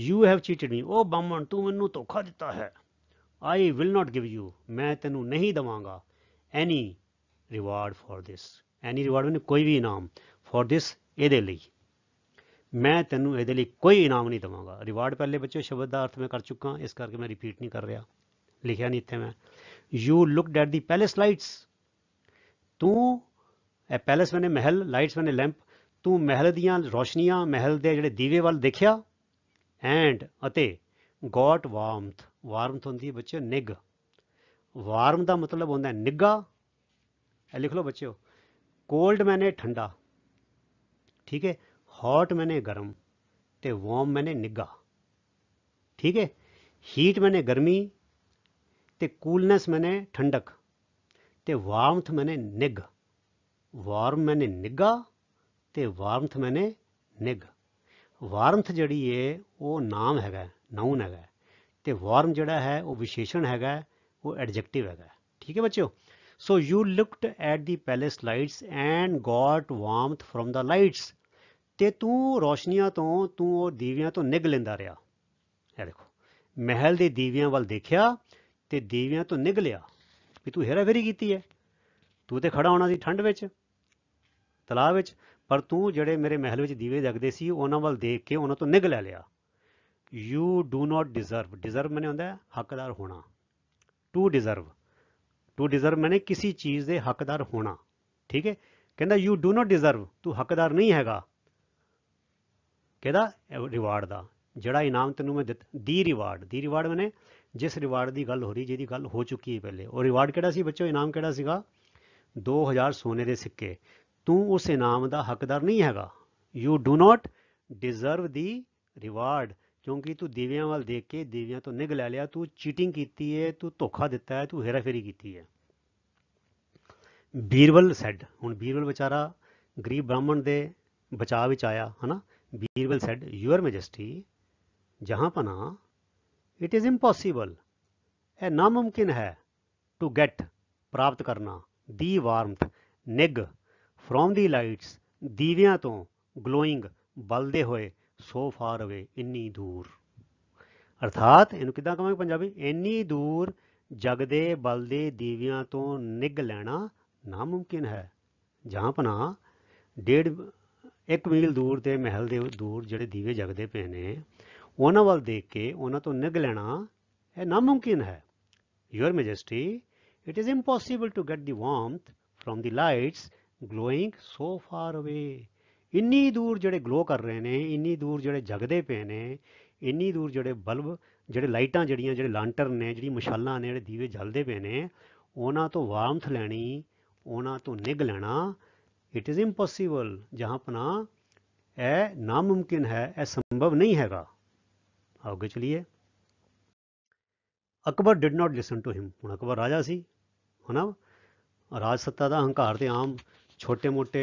ਯੂ ਹੈਵ ਚੀਟਡ ਮੀ ਉਹ ਬਾਮਣ ਤੂੰ ਮੈਨੂੰ ਧੋਖਾ ਦਿੱਤਾ ਹੈ I will not give you ਮੈਂ ਤੈਨੂੰ ਨਹੀਂ ਦਵਾਂਗਾ any reward for this any reward ਨਹੀਂ ਕੋਈ ਵੀ ਇਨਾਮ ਫॉर ਦਿਸ ਇਹਦੇ ਲਈ ਮੈਂ ਤੈਨੂੰ ਇਹਦੇ ਲਈ ਕੋਈ ਇਨਾਮ ਨਹੀਂ ਦਵਾਂਗਾ ਰਿਵਾਰਡ ਪਹਿਲੇ ਬੱਚੇ ਸ਼ਬਦ ਦਾ ਅਰਥ ਮੈਂ ਕਰ ਚੁੱਕਾ ਇਸ ਕਰਕੇ ਮੈਂ ਰਿਪੀਟ ਨਹੀਂ ਕਰ ਰਿਹਾ ਲਿਖਿਆ ਨਹੀਂ ਇੱਥੇ ਮੈਂ you looked at the palace lights ਤੂੰ ਇਹ ਪੈਲੇਸ ਮੈਨੇ ਮਹਿਲ ਲਾਈਟਸ ਮੈਨੇ ਲੈਂਪ ਤੂੰ ਮਹਿਲ ਦੀਆਂ ਰੋਸ਼ਨੀਆਂ ਮਹਿਲ ਦੇ ਜਿਹੜੇ ਦੀਵੇ ਵੱਲ ਦੇਖਿਆ ਐਂਡ ਅਤੇ ਗੋਟ ਵਾਰਮਥ ਵਾਰਮਥ ਹੁੰਦੀ ਬੱਚਿਓ ਨਿਗ ਵਾਰਮ ਦਾ ਮਤਲਬ ਹੁੰਦਾ ਨਿੱਗਾ ਇਹ ਲਿਖ ਲਓ ਬੱਚਿਓ ਕੋਲਡ ਮੈਨੇ ਠੰਡਾ ਠੀਕ ਹੈ ਹੌਟ ਮੈਨੇ ਗਰਮ ਤੇ ਵਾਰਮ ਮੈਨੇ ਨਿੱਗਾ ਠੀਕ ਹੈ ਹੀਟ ਮੈਨੇ ਗਰਮੀ ਤੇ ਕੂਲਨੈਸ ਮੈਨੇ ਠੰਡਕ ਤੇ ਵਾਰਮਥ ਮੈਨੇ ਨਿੱਗ ਵਾਰਮ ਮੈਨੇ ਨਿੱਗਾ ਤੇ ਵਾਰਮਥ ਮੈਨੇ ਨਿੱਗ ਵਾਰਮਥ ਜਿਹੜੀ ਏ ਉਹ ਨਾਮ ਹੈਗਾ ਨਾਉਨ ਹੈਗਾ ਤੇ ਵਾਰਮ ਜਿਹੜਾ ਹੈ ਉਹ ਵਿਸ਼ੇਸ਼ਣ ਹੈਗਾ ਉਹ ਐਡਜੈਕਟਿਵ ਹੈਗਾ ਠੀਕ ਹੈ ਬੱਚਿਓ So you looked at the palace lights and got warmth from the lights. ਤੇ ਤੂੰ ਰੋਸ਼ਨੀਆਂ ਤੋਂ ਤੂੰ ਉਹ ਦੀਵਿਆਂ ਤੋਂ ਨਿਗ ਲੈਂਦਾ ਰਿਹਾ ਇਹ ਦੇਖੋ ਮਹਿਲ ਦੇ ਦੀਵਿਆਂ ਵੱਲ ਦੇਖਿਆ ਤੇ ਦੀਵਿਆਂ ਤੋਂ ਨਿਗ ਲਿਆ ਵੀ ਤੂੰ ਹੇਰਾਫੇਰੀ ਕੀਤੀ ਹੈ ਤੂੰ ਤੇ ਖੜਾ ਹੋਣਾ ਸੀ ਠੰਡ ਵਿੱਚ ਤਲਾਬ ਵਿੱਚ ਪਰ ਤੂੰ ਜਿਹੜੇ ਮੇਰੇ ਮਹਿਲ ਵਿੱਚ ਦੀਵੇ ਜਗਦੇ ਸੀ ਉਹਨਾਂ ਵੱਲ ਦੇਖ ਕੇ ਉਹਨਾਂ ਤੋਂ ਨਿਗ ਲੈ ਲਿਆ you do not deserve deserve ਮੈਨੇ ਹੁੰਦਾ ਹੱਕਦਾਰ ਹੋਣਾ ਟੂ ਡਿਜ਼ਰਵ ਟੂ ਡਿਜ਼ਰਵ ਮੈਨੇ ਕਿਸੇ ਚੀਜ਼ ਦੇ ਹੱਕਦਾਰ ਹੋਣਾ ਠੀਕ ਹੈ ਕਹਿੰਦਾ ਯੂ ਡੂ ਨਾਟ ਡਿਜ਼ਰਵ ਤੂੰ ਹੱਕਦਾਰ ਨਹੀਂ ਹੈਗਾ ਕਹਿੰਦਾ ਰਿਵਾਰਡ ਦਾ ਜਿਹੜਾ ਇਨਾਮ ਤੈਨੂੰ ਮੈਂ ਦੀ ਰਿਵਾਰਡ ਦੀ ਰਿਵਾਰਡ ਮੈਨੇ ਜਿਸ ਰਿਵਾਰਡ ਦੀ ਗੱਲ ਹੋ ਰਹੀ ਜਿਹਦੀ ਗੱਲ ਹੋ ਚੁੱਕੀ ਹੈ ਪਹਿਲੇ ਉਹ ਰਿਵਾਰਡ ਕਿਹੜਾ ਸੀ ਬੱਚੋ ਇਨਾਮ ਕਿਹੜਾ ਸੀਗਾ 2000 ਸੋਨੇ ਦੇ ਸਿੱਕੇ ਤੂੰ ਉਸ ਇਨਾਮ ਦਾ ਹੱਕਦਾਰ ਨਹੀਂ ਹੈਗਾ you do not deserve the reward ਕਿਉਂਕਿ ਤੂੰ ਦੇਵਿਆਂ ਵੱਲ ਦੇਖ ਕੇ ਦੇਵਿਆਂ ਤੋਂ ਨਿਗ ਲੈ ਲਿਆ ਤੂੰ ਚੀਟਿੰਗ ਕੀਤੀ ਹੈ ਤੂੰ ਧੋਖਾ ਦਿੱਤਾ ਹੈ ਤੂੰ ਹੇਰਾਫੇਰੀ ਕੀਤੀ ਹੈ ਬੀਰਵਲ ਸੈਡ ਹੁਣ ਬੀਰਵਲ ਵਿਚਾਰਾ ਗਰੀਬ ਬ੍ਰਾਹਮਣ ਦੇ ਬਚਾਅ ਵਿੱਚ ਆਇਆ ਹਨਾ ਬੀਰਵਲ ਸੈਡ ਯੂਅਰ ਮੈਜੈਸਟੀ ਜਹਾਂ ਪਨਾ ਇਟ ਇਜ਼ ਇੰਪੋਸੀਬਲ ਇਹ ਨਾ ਮੁਮਕਿਨ ਹੈ ਟੂ ਗੈਟ ਪ੍ਰਾਪਤ ਕਰਨਾ ਦੀ ਵਾਰਮਥ ਨਿਗ ਫਰੋਮ ਦੀ ਲਾਈਟਸ ਦੀਵਿਆਂ ਤੋਂ ਗਲੋਇੰਗ ਬਲਦੇ ਹੋਏ ਸੋ ਫਾਰ ਅਵੇ ਇੰਨੀ ਦੂਰ ਅਰਥਾਤ ਇਹਨੂੰ ਕਿਦਾਂ ਕਹਾਂਗੇ ਪੰਜਾਬੀ ਇੰਨੀ ਦੂਰ ਜਗ ਦੇ ਬਲ ਦੇ ਦੀਵਿਆਂ ਤੋਂ ਨਿਗ ਲੈਣਾ ਨਾ ਮੁਮਕਿਨ ਹੈ ਜਹਾਂ ਪਨਾ ਡੇਢ ਇੱਕ ਮੀਲ ਦੂਰ ਤੇ ਮਹਿਲ ਦੇ ਦੂਰ ਜਿਹੜੇ ਦੀਵੇ ਜਗਦੇ ਪਏ ਨੇ ਉਹਨਾਂ ਵੱਲ ਦੇਖ ਕੇ ਉਹਨਾਂ ਤੋਂ ਨਿਗ ਲੈਣਾ ਇਹ ਨਾ ਮੁਮਕਿਨ ਹੈ your majesty it is impossible to get the warmth from the lights glowing so far away ਇੰਨੀ ਦੂਰ ਜਿਹੜੇ ਗਲੋ ਕਰ ਰਹੇ ਨੇ ਇੰਨੀ ਦੂਰ ਜਿਹੜੇ ਜਗਦੇ ਪਏ ਨੇ ਇੰਨੀ ਦੂਰ ਜਿਹੜੇ ਬਲਬ ਜਿਹੜੇ ਲਾਈਟਾਂ ਜਿਹੜੀਆਂ ਜਿਹੜੇ ਲਾਂਟਰਨ ਨੇ ਜਿਹੜੀ ਮਸ਼ਾਲਾਂ ਨੇ ਜਿਹੜੇ ਦੀਵੇ ਜਲਦੇ ਪਏ ਨੇ ਉਹਨਾਂ ਤੋਂ ਵਾਰਮਥ ਲੈਣੀ ਉਹਨਾਂ ਤੋਂ ਨਿਗ ਲੈਣਾ ਇਟ ਇਜ਼ ਇੰਪੋਸੀਬਲ ਜਹਾਂ ਪਨਾ ਐ ਨਾ ਮੁਮਕਿਨ ਹੈ ਇਹ ਸੰਭਵ ਨਹੀਂ ਹੈਗਾ ਅੱਗੇ ਚਲਿਏ Akbar did not listen to him ਹੁਣ ਅਕਬਰ ਰਾਜਾ ਸੀ ਹਨਾ ਰਾਜ ਸੱਤਾ ਦਾ ਹੰਕਾਰ ਤੇ ਆਮ ਛੋਟੇ-ਮੋਟੇ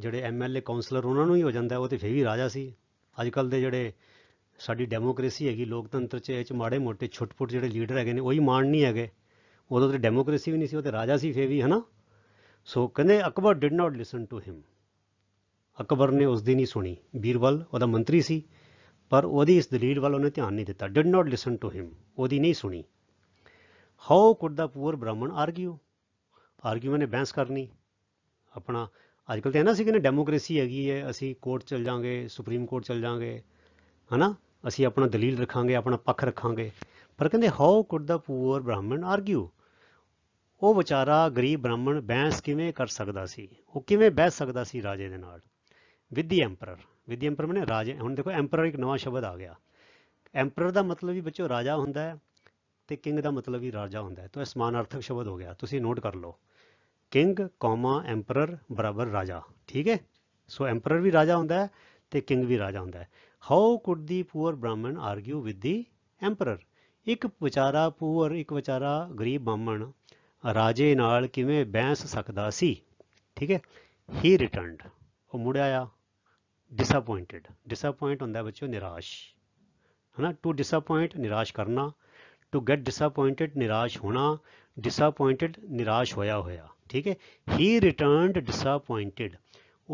ਜਿਹੜੇ ਐਮਐਲਏ ਕਾਉਂਸਲਰ ਉਹਨਾਂ ਨੂੰ ਹੀ ਹੋ ਜਾਂਦਾ ਉਹ ਤੇ ਫੇਰ ਵੀ ਰਾਜਾ ਸੀ ਅੱਜ ਕੱਲ ਦੇ ਜਿਹੜੇ ਸਾਡੀ ਡੈਮੋਕ੍ਰੇਸੀ ਹੈਗੀ ਲੋਕਤੰਤਰ 'ਚ ਇਹ 'ਚ ਮਾੜੇ ਮੋਟੇ ਛੁੱਟਪੁੱਟ ਜਿਹੜੇ ਲੀਡਰ ਹੈਗੇ ਨੇ ਉਹੀ ਮਾਣ ਨਹੀਂ ਹੈਗੇ ਉਦੋਂ ਤੇ ਡੈਮੋਕ੍ਰੇਸੀ ਵੀ ਨਹੀਂ ਸੀ ਉਹ ਤੇ ਰਾਜਾ ਸੀ ਫੇਰ ਵੀ ਹਨਾ ਸੋ ਕਹਿੰਦੇ Akbar did not listen to him Akbar ਨੇ ਉਸ ਦੀ ਨਹੀਂ ਸੁਣੀ ਬੀਰਬਲ ਉਹਦਾ ਮੰਤਰੀ ਸੀ ਪਰ ਉਹਦੀ ਇਸ ਦਲੀਲ ਵੱਲ ਉਹਨੇ ਧਿਆਨ ਨਹੀਂ ਦਿੱਤਾ ਡਿਡ ਨਾਟ ਲਿਸਨ ਟੂ ਹਿਮ ਉਹਦੀ ਨਹੀਂ ਸੁਣੀ ਹਾਊ ਕੁਡ ਦਾ ਪੂਰ ਬ੍ਰਾਹਮਣ ਆਰਗਿਊ ਆਰਗਿਊ ਬੈਂਸ ਕਰਨੀ ਆਪਣਾ ਅੱਜ ਕੱਲ ਸੀ ਕਿ ਨਾ ਡੈਮੋਕ੍ਰੇਸੀ ਹੈਗੀ ਹੈ ਅਸੀਂ ਕੋਰਟ ਚਲ ਜਾਾਂਗੇ ਸੁਪਰੀਮ ਕੋਰਟ ਚਲ ਜਾਾਂਗੇ ਹਨਾ ਅਸੀਂ ਆਪਣਾ ਦਲੀਲ ਰੱਖਾਂਗੇ ਆਪਣਾ ਪੱਖ ਰੱਖਾਂਗੇ ਪਰ ਕਹਿੰਦੇ ਹਾਊ ਕੁਡ ਦਾ ਪੂਅਰ ਬ੍ਰਾਹਮਣ ਆਰਗਿਊ ਉਹ ਵਿਚਾਰਾ ਗਰੀਬ ਬ੍ਰਾਹਮਣ ਬਹਿਸ ਕਿਵੇਂ ਕਰ ਸਕਦਾ ਸੀ ਉਹ ਕਿਵੇਂ ਬਹਿ ਸਕਦਾ ਸੀ ਰਾਜੇ ਦੇ ਨਾਲ ਵਿਧੀ ਦੀ ਐਮਪਰਰ ਵਿਦ ਐਮਪਰਰ ਰਾਜੇ ਹੁਣ ਦੇਖੋ ਐਮਪਰਰ ਇੱਕ ਨਵਾਂ ਸ਼ਬਦ ਆ ਗਿਆ ਐਮਪਰਰ ਦਾ ਮਤਲਬ ਵੀ ਬੱਚੋ ਰਾਜਾ ਹੁੰਦਾ ਹੈ ਤੇ ਕਿੰਗ ਦਾ ਮਤਲਬ ਵੀ ਰਾਜਾ ਹੁੰਦਾ ਹੈ ਤਾਂ ਇਹ ਸਮਾਨਾਰਥਕ ਸ਼ਬਦ ਹੋ ਗਿਆ ਤੁਸੀਂ ਨੋਟ ਕਰ ਲਓ ਕਿੰਗ ਕੌਮਾ ਐਮਪਰਰ ਬਰਾਬਰ ਰਾਜਾ ਠੀਕ ਹੈ ਸੋ ਐਮਪਰਰ ਵੀ ਰਾਜਾ ਹੁੰਦਾ ਹੈ ਤੇ ਕਿੰਗ ਵੀ ਰਾਜਾ ਹੁੰਦਾ ਹੈ ਹਾਊ ਕੁਡ ਦੀ ਪੂਅਰ ਬ੍ਰਾਹਮਣ ਆਰਗਿਊ ਵਿਦ ਦੀ ਐਮਪਰਰ ਇੱਕ ਵਿਚਾਰਾ ਪੂਅਰ ਇੱਕ ਵਿਚਾਰਾ ਗਰੀਬ ਬ੍ਰਾਹਮਣ ਰਾਜੇ ਨਾਲ ਕਿਵੇਂ ਬਹਿਸ ਸਕਦਾ ਸੀ ਠੀਕ ਹੈ ਹੀ ਰਿਟਰਨਡ ਉਹ ਮੁੜ ਆਇਆ ਡਿਸਪਾਇੰਟਡ ਡਿਸਪਾਇੰਟ ਹੁੰਦਾ ਬੱਚੋ ਨਿਰਾਸ਼ ਹਨਾ ਟੂ ਡਿਸਪਾਇੰਟ ਨਿਰਾਸ਼ ਕਰਨਾ ਟੂ ਗੈਟ ਡਿਸਪਾਇੰਟਡ ਨਿਰਾਸ਼ ਹੋਣਾ ਡਿਸਪਾਇੰਟਡ ਨਿਰਾਸ਼ ਹੋਇਆ ਹੋਇਆ ਠੀਕ ਹੈ ਹੀ ਰਿਟਰਨਡ ਡਿਸਅਪਾਇੰਟਡ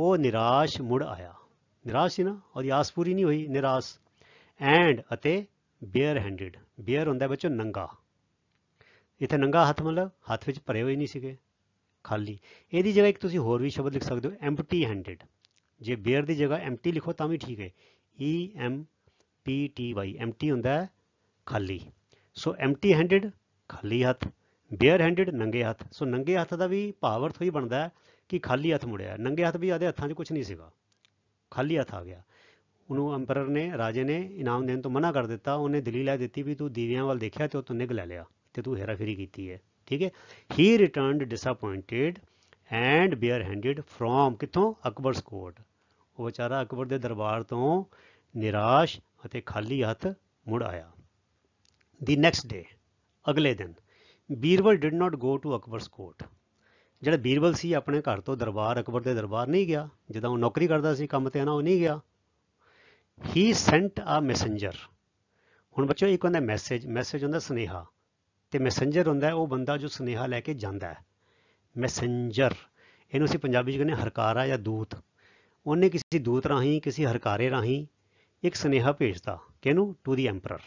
ਉਹ ਨਿਰਾਸ਼ ਮੁੜ ਆਇਆ ਨਿਰਾਸ਼ ਹੀ ਨਾ ਉਹਦੀ ਆਸ ਪੂਰੀ ਨਹੀਂ ਹੋਈ ਨਿਰਾਸ਼ ਐਂਡ ਅਤੇ ਬੇਅਰ ਹੈਂਡਡ ਬੇਅਰ ਹੁੰਦਾ ਬੱਚੋ ਨੰਗਾ ਇਥੇ ਨੰਗਾ ਹੱਥ ਮਤਲਬ ਹੱਥ ਵਿੱਚ ਭਰੇ ਹੋਏ ਨਹੀਂ ਸੀਗੇ ਖਾਲੀ ਇਹਦੀ ਜਗ੍ਹਾ ਇੱਕ ਤੁਸੀਂ ਹੋਰ ਵੀ ਸ਼ਬਦ ਲਿਖ ਸਕਦੇ ਹੋ ਐਮਪਟੀ ਹੈਂਡਡ ਜੇ ਬੇਅਰ ਦੀ ਜਗ੍ਹਾ ਐਮਟੀ ਲਿਖੋ ਤਾਂ ਵੀ ਠੀਕ ਹੈ E M P T Y empty ਹੁੰਦਾ ਹੈ ਖਾਲੀ ਸੋ ਐਮਟੀ ਹੈਂਡਡ ਖਾਲੀ ਹੱਥ ਬੇਅਰ ਹੈਂਡਡ ਨੰਗੇ ਹੱਥ ਸੋ ਨੰਗੇ ਹੱਥ ਦਾ ਵੀ ਭਾਵ ਅਰਥ ਹੋਈ ਬਣਦਾ ਕਿ ਖਾਲੀ ਹੱਥ ਮੁੜਿਆ ਨੰਗੇ ਹੱਥ ਵੀ ਆਦੇ ਹੱਥਾਂ 'ਚ ਕੁਝ ਨਹੀਂ ਸੀਗਾ ਖਾਲੀ ਹੱਥ ਆ ਗਿਆ ਉਹਨੂੰ ਅੰਪਰਰ ਨੇ ਰਾਜੇ ਨੇ ਇਨਾਮ ਦੇਣ ਤੋਂ ਮਨਾ ਕਰ ਦਿੱਤਾ ਉਹਨੇ ਦਲੀਲ ਲੈ ਦਿੱਤੀ ਵੀ ਤੂੰ ਦੀਵਿਆਂ ਵੱਲ ਦੇਖਿਆ ਤੇ ਉਹ ਤੂੰ ਨਿਗ ਲੈ ਲਿਆ ਤੇ ਤੂੰ ਹੇਰਾਫੇਰੀ ਕੀਤੀ ਹੈ ਠੀਕ ਹੈ he returned disappointed and bare handed from ਕਿੱਥੋਂ ਅਕਬਰਸ ਕੋਰਟ ਉਹ ਵਿਚਾਰਾ ਅਕਬਰ ਦੇ ਦਰਬਾਰ ਤੋਂ ਨਿਰਾਸ਼ ਅਤੇ ਖਾਲੀ ਹੱਥ ਮੁੜ ਆਇਆ ਦੀ ਨੈਕਸਟ ਡੇ ਅਗਲੇ ਦਿਨ Birbal did not go to Akbar's court ਜਿਹੜਾ ਬੀਰਬਲ ਸੀ ਆਪਣੇ ਘਰ ਤੋਂ ਦਰਬਾਰ ਅਕਬਰ ਦੇ ਦਰਬਾਰ ਨਹੀਂ ਗਿਆ ਜਦੋਂ ਉਹ ਨੌਕਰੀ ਕਰਦਾ ਸੀ ਕੰਮ ਤੇ ਨਾ ਉਹ ਨਹੀਂ ਗਿਆ ਹੀ ਸੈਂਟ ਆ ਮੈਸੇਂਜਰ ਹੁਣ ਬੱਚੋ ਇੱਕ ਹੁੰਦਾ ਮੈਸੇਜ ਮੈਸੇਜ ਹੁੰਦਾ ਸੁਨੇਹਾ ਤੇ ਮੈਸੇਂਜਰ ਹੁੰਦਾ ਉਹ ਬੰਦਾ ਜੋ ਸੁਨੇਹਾ ਲੈ ਕੇ ਜਾਂਦਾ ਹੈ ਮੈਸੇਂਜਰ ਇਹਨੂੰ ਅਸੀਂ ਪੰਜਾਬੀ ਚ ਕਹਿੰਦੇ ਹਰਕਾਰਾ ਜਾਂ ਦੂਤ ਉਹਨੇ ਕਿਸੇ ਦੂਤ ਰਾਹੀਂ ਕਿਸੇ ਹਰਕਾਰੇ ਰਾਹੀਂ ਇੱਕ ਸੁਨੇਹਾ ਭੇਜਦਾ ਕਿਨੂੰ to the emperor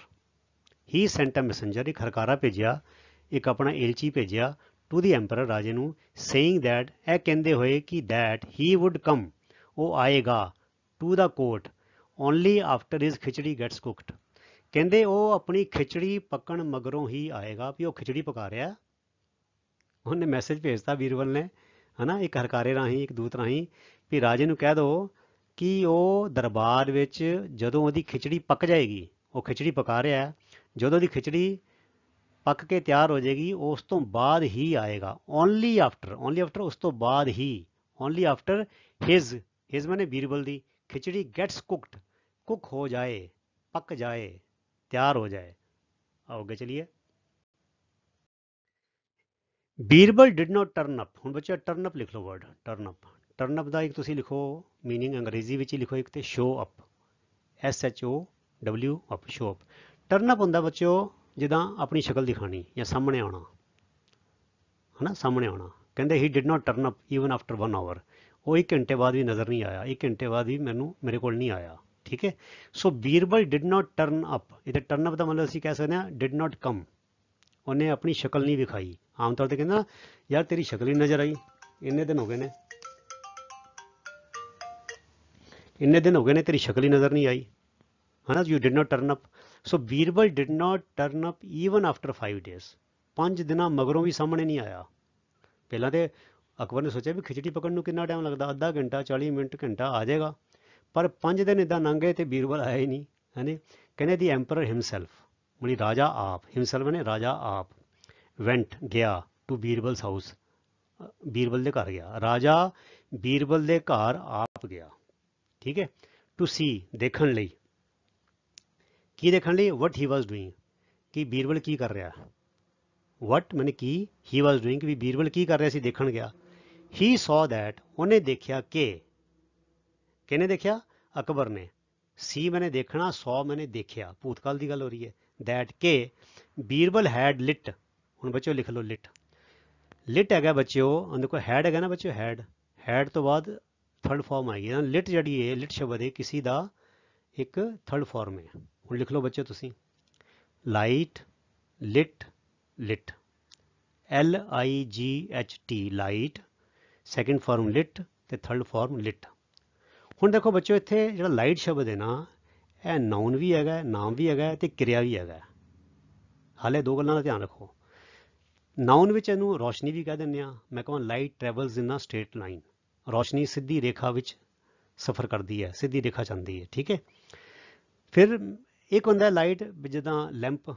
he sent a messenger ਇੱਕ ਹਰਕਾਰਾ ਭੇਜਿਆ ਇੱਕ ਆਪਣਾ ਏਲਚੀ ਭੇਜਿਆ ਟੂ ਦੀ ਐਮਪਰਰ ਰਾਜੇ ਨੂੰ ਸੇਇੰਗ ਥੈਟ ਇਹ ਕਹਿੰਦੇ ਹੋਏ ਕਿ ਥੈਟ ਹੀ ਊਡ ਕਮ ਉਹ ਆਏਗਾ to the court only after his khichdi gets cooked ਕਹਿੰਦੇ ਉਹ ਆਪਣੀ ਖਿਚੜੀ ਪੱਕਣ ਮਗਰੋਂ ਹੀ ਆਏਗਾ ਵੀ ਉਹ ਖਿਚੜੀ ਪਕਾ ਰਿਹਾ ਉਹਨੇ ਮੈਸੇਜ ਭੇਜਤਾ ਵੀਰਵਲ ਨੇ ਹਨਾ ਇੱਕ ਹਰਕਾਰੇ ਰਾਹੀਂ ਇੱਕ ਦੂਤ ਰਾਹੀਂ ਵੀ ਰਾਜੇ ਨੂੰ ਕਹਿ ਦੋ ਕਿ ਉਹ ਦਰਬਾਰ ਵਿੱਚ ਜਦੋਂ ਉਹਦੀ ਖਿਚੜੀ ਪੱਕ ਜਾਏਗੀ ਉਹ ਖਿਚੜੀ ਪਕਾ ਰਿਹਾ ਜਦੋਂ ਉਹਦੀ ਖਿਚੜੀ ਪੱਕ ਕੇ ਤਿਆਰ ਹੋ ਜਾਏਗੀ ਉਸ ਤੋਂ ਬਾਅਦ ਹੀ ਆਏਗਾ ਓਨਲੀ ਆਫਟਰ ਓਨਲੀ ਆਫਟਰ ਉਸ ਤੋਂ ਬਾਅਦ ਹੀ ਓਨਲੀ ਆਫਟਰ ਹਿਸ ਹਿਸ ਮਨੇ Birbal the khichdi gets cooked cook ਹੋ ਜਾਏ ਪੱਕ ਜਾਏ ਤਿਆਰ ਹੋ ਜਾਏ ਆਓਗੇ ਚਲਿਏ Birbal did not turn up ਹੁਣ ਬੱਚਾ ਟਰਨ ਅਪ ਲਿਖ ਲਓ word turn up turn up ਦਾ ਇੱਕ ਤੁਸੀਂ ਲਿਖੋ मीनिंग ਅੰਗਰੇਜ਼ੀ ਵਿੱਚ ਹੀ ਲਿਖੋ ਇੱਕ ਤੇ show up S H O W up show up turn up ਹੁੰਦਾ ਬੱਚਿਓ ਜਿੱਦਾਂ ਆਪਣੀ ਸ਼ਕਲ ਦਿਖਾਣੀ ਜਾਂ ਸਾਹਮਣੇ ਆਉਣਾ ਹਨਾ ਸਾਹਮਣੇ ਆਉਣਾ ਕਹਿੰਦੇ ਹੀ did not turn up even after 1 hour ਉਹ 1 ਘੰਟੇ ਬਾਅਦ ਵੀ ਨਜ਼ਰ ਨਹੀਂ ਆਇਆ 1 ਘੰਟੇ ਬਾਅਦ ਵੀ ਮੈਨੂੰ ਮੇਰੇ ਕੋਲ ਨਹੀਂ ਆਇਆ ਠੀਕ ਹੈ so Birbal did not turn up ਇਹਦਾ ਟਰਨ ਅਪ ਦਾ ਮਤਲਬ ਅਸੀਂ ਕਹਿ ਸਕਦੇ ਹਾਂ ਡਿਡ ਨਾਟ ਕਮ ਉਹਨੇ ਆਪਣੀ ਸ਼ਕਲ ਨਹੀਂ ਵਿਖਾਈ ਆਮ ਤੌਰ ਤੇ ਕਹਿੰਦਾ ਯਾਰ ਤੇਰੀ ਸ਼ਕਲ ਹੀ ਨਜ਼ਰ ਆਈ ਇੰਨੇ ਦਿਨ ਹੋ ਗਏ ਨੇ ਇੰਨੇ ਦਿਨ ਹੋ ਗਏ ਨੇ ਤੇਰੀ ਸ਼ਕਲ ਹੀ ਨਜ਼ਰ ਨਹੀਂ ਆਈ ਹਨਾ you did not turn up so Birbal did not turn up even after 5 days 5 ਦਿਨਾਂ ਮਗਰੋਂ ਵੀ ਸਾਹਮਣੇ ਨਹੀਂ ਆਇਆ ਪਹਿਲਾਂ ਤੇ ਅਕਬਰ ਨੇ ਸੋਚਿਆ ਵੀ ਖਿਚੜੀ ਪਕੜਨ ਨੂੰ ਕਿੰਨਾ ਟਾਈਮ ਲੱਗਦਾ ਅੱਧਾ ਘੰਟਾ 40 ਮਿੰਟ ਘੰਟਾ ਆ ਜਾਏਗਾ ਪਰ 5 ਦਿਨ ਇਦਾਂ ਲੰਘੇ ਤੇ ਬੀਰਬਲ ਆਇਆ ਹੀ ਨਹੀਂ ਹਨੇ ਕਹਿੰਦੇ ਦੀ ਐਮਪਰਰ ਹਿਮਸੈਲਫ ਮਣੀ ਰਾਜਾ ਆਪ ਹਿਮਸੈਲਫ ਨੇ ਰਾਜਾ ਆਪ ਵੈਂਟ ਗਿਆ ਟੂ ਬੀਰਬਲਸ ਹਾਊਸ ਬੀਰਬਲ ਦੇ ਘਰ ਗਿਆ ਰਾਜਾ ਬੀਰਬਲ ਦੇ ਘਰ ਆਪ ਗਿਆ ਠੀਕ ਹੈ ਟੂ ਸੀ ਦੇਖਣ ਲਈ ਕੀ ਦੇਖਣ ਲਈ ਵਟ ਹੀ ਵਾਸ ਡੂਇੰਗ ਕਿ ਬੀਰਬਲ ਕੀ ਕਰ ਰਿਹਾ ਵਟ ਮਨੇ ਕੀ ਹੀ ਵਾਸ ਡੂਇੰਗ ਵੀ ਬੀਰਬਲ ਕੀ ਕਰ ਰਿਹਾ ਸੀ ਦੇਖਣ ਗਿਆ ਹੀ ਸੋ ਥੈਟ ਉਹਨੇ ਦੇਖਿਆ ਕਿ ਕਿਨੇ ਦੇਖਿਆ ਅਕਬਰ ਨੇ ਸੀ ਮੈਨੇ ਦੇਖਣਾ ਸੋ ਮੈਨੇ ਦੇਖਿਆ ਭੂਤਕਾਲ ਦੀ ਗੱਲ ਹੋ ਰਹੀ ਹੈ ਥੈਟ ਕੇ ਬੀਰਬਲ ਹੈਡ ਲਿਟ ਹੁਣ ਬੱਚਿਓ ਲਿਖ ਲਓ ਲਿਟ ਲਿਟ ਹੈਗਾ ਬੱਚਿਓ ਉਹਨਾਂ ਕੋ ਹੈਡ ਹੈਗਾ ਨਾ ਬੱਚਿਓ ਹੈਡ ਹੈਡ ਤੋਂ ਬਾਅਦ ਥਰਡ ਫਾਰਮ ਆਈ ਹੈ ਲਿਟ ਜਿਹੜੀ ਹੈ ਲਿਟ ਸ਼ਬਦ ਹੈ ਕਿਸੇ ਦਾ ਇੱਕ ਥਰਡ ਫਾਰਮ ਹੈ ਹੁਣ ਲਿਖ ਲਓ ਬੱਚੇ ਤੁਸੀਂ light lit lit L I G H T light second form lit ਤੇ ਥਰਡ ਫਾਰਮ ਲਿਟ ਹੁਣ ਦੇਖੋ ਬੱਚੋ ਇੱਥੇ ਜਿਹੜਾ ਲਾਈਟ ਸ਼ਬਦ ਹੈ ਨਾ ਇਹ ਨਾਉਨ ਵੀ ਹੈਗਾ ਨਾਮ ਵੀ ਹੈਗਾ ਤੇ ਕਿਰਿਆ ਵੀ ਹੈਗਾ ਹਾਲੇ ਦੋ ਗੱਲਾਂ ਦਾ ਧਿਆਨ ਰੱਖੋ ਨਾਉਨ ਵਿੱਚ ਇਹਨੂੰ ਰੋਸ਼ਨੀ ਵੀ ਕਹਿ ਦਿੰਦੇ ਆ ਮੈਂ ਕਹਾਂ light travels in a straight line ਰੋਸ਼ਨੀ ਸਿੱਧੀ ਰੇਖਾ ਵਿੱਚ ਸਫ਼ਰ ਕਰਦੀ ਹੈ ਸਿੱਧੀ ਰੇਖਾ ਜਾਂਦੀ ਹੈ ਠੀਕ ਹੈ ਫਿਰ ਇੱਕ ਹੁੰਦਾ ਲਾਈਟ ਜਿਦਾਂ ਲੈਂਪ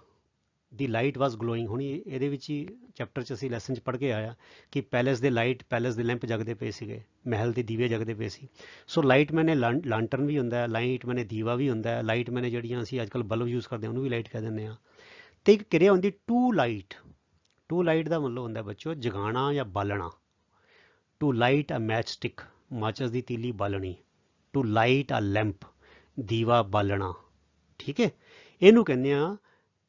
ਦੀ ਲਾਈਟ ਵਾਸ ਗਲੋਇੰਗ ਹੁਣੀ ਇਹਦੇ ਵਿੱਚ ਹੀ ਚੈਪਟਰ 'ਚ ਅਸੀਂ ਲੈਸਨ 'ਚ ਪੜ੍ਹ ਕੇ ਆਇਆ ਕਿ ਪੈਲੇਸ ਦੇ ਲਾਈਟ ਪੈਲੇਸ ਦੇ ਲੈਂਪ ਜਗਦੇ ਪਏ ਸੀਗੇ ਮਹਿਲ ਦੇ ਦੀਵੇ ਜਗਦੇ ਪਏ ਸੀ ਸੋ ਲਾਈਟ ਮੈਨੇ ਲੈਂਟਰਨ ਵੀ ਹੁੰਦਾ ਹੈ ਲਾਈਟ ਮੈਨੇ ਦੀਵਾ ਵੀ ਹੁੰਦਾ ਹੈ ਲਾਈਟ ਮੈਨੇ ਜਿਹੜੀਆਂ ਅਸੀਂ ਅੱਜਕੱਲ ਬਲਬ ਯੂਜ਼ ਕਰਦੇ ਹਾਂ ਉਹਨੂੰ ਵੀ ਲਾਈਟ ਕਹਿ ਦਿੰਦੇ ਆ ਤੇ ਇੱਕ ਕਿਰਿਆ ਹੁੰਦੀ ਟੂ ਲਾਈਟ ਟੂ ਲਾਈਟ ਦਾ ਮਤਲਬ ਹੁੰਦਾ ਬੱਚੋ ਜਗਾਣਾ ਜਾਂ ਬਾਲਣਾ to light a match stick ਮਾਚਸ ਦੀ ਤੀਲੀ ਬਾਲਣੀ ਟੂ ਲਾਈਟ ਅ ਲੈਂਪ ਦੀਵਾ ਬਾਲਣਾ ਠੀਕ ਹੈ ਇਹਨੂੰ ਕਹਿੰਦੇ ਆ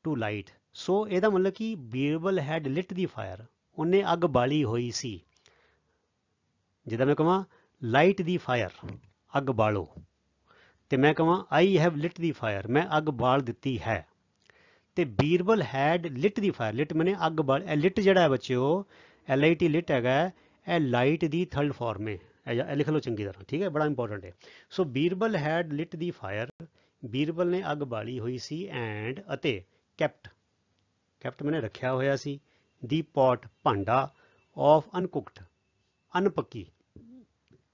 ਟੂ ਲਾਈਟ ਸੋ ਇਹਦਾ ਮਤਲਬ ਕਿ Birbal had lit the fire ਉਹਨੇ ਅੱਗ ਬਾਲੀ ਹੋਈ ਸੀ ਜਿਦਾਂ ਮੈਂ ਕਹਾਂ ਲਾਈਟ ਦੀ ਫਾਇਰ ਅੱਗ ਬਾਲੋ ਤੇ ਮੈਂ ਕਹਾਂ I have little the fire ਮੈਂ ਅੱਗ ਬਾਲ ਦਿੱਤੀ ਹੈ ਤੇ Birbal had lit the fire lit ਮਨੇ ਅੱਗ ਬਾਲ ਇਹ ਲਿਟ ਜਿਹੜਾ ਹੈ ਬੱਚਿਓ ਐਲ ਆਈ ਟੀ ਲਿਟ ਹੈਗਾ ਇਹ ਲਾਈਟ ਦੀ ਥਰਡ ਫਾਰਮ ਹੈ ਇਹ ਲਿਖ ਲਓ ਚੰਗੀ ਤਰ੍ਹਾਂ ਠੀਕ ਹੈ ਬੜਾ ਇੰਪੋਰਟੈਂਟ ਹੈ so Birbal had lit the fire Birbal ਨੇ ਅੱਗ ਬਾਲੀ ਹੋਈ ਸੀ ਐਂਡ ਅਤੇ ਕੈਪਟ ਕੈਪਟ ਮੈਨੇ ਰੱਖਿਆ ਹੋਇਆ ਸੀ ਦੀ ਪੋਟ ਭਾਂਡਾ ਆਫ ਅਨਕੁਕਡ ਅਨਪੱਕੀ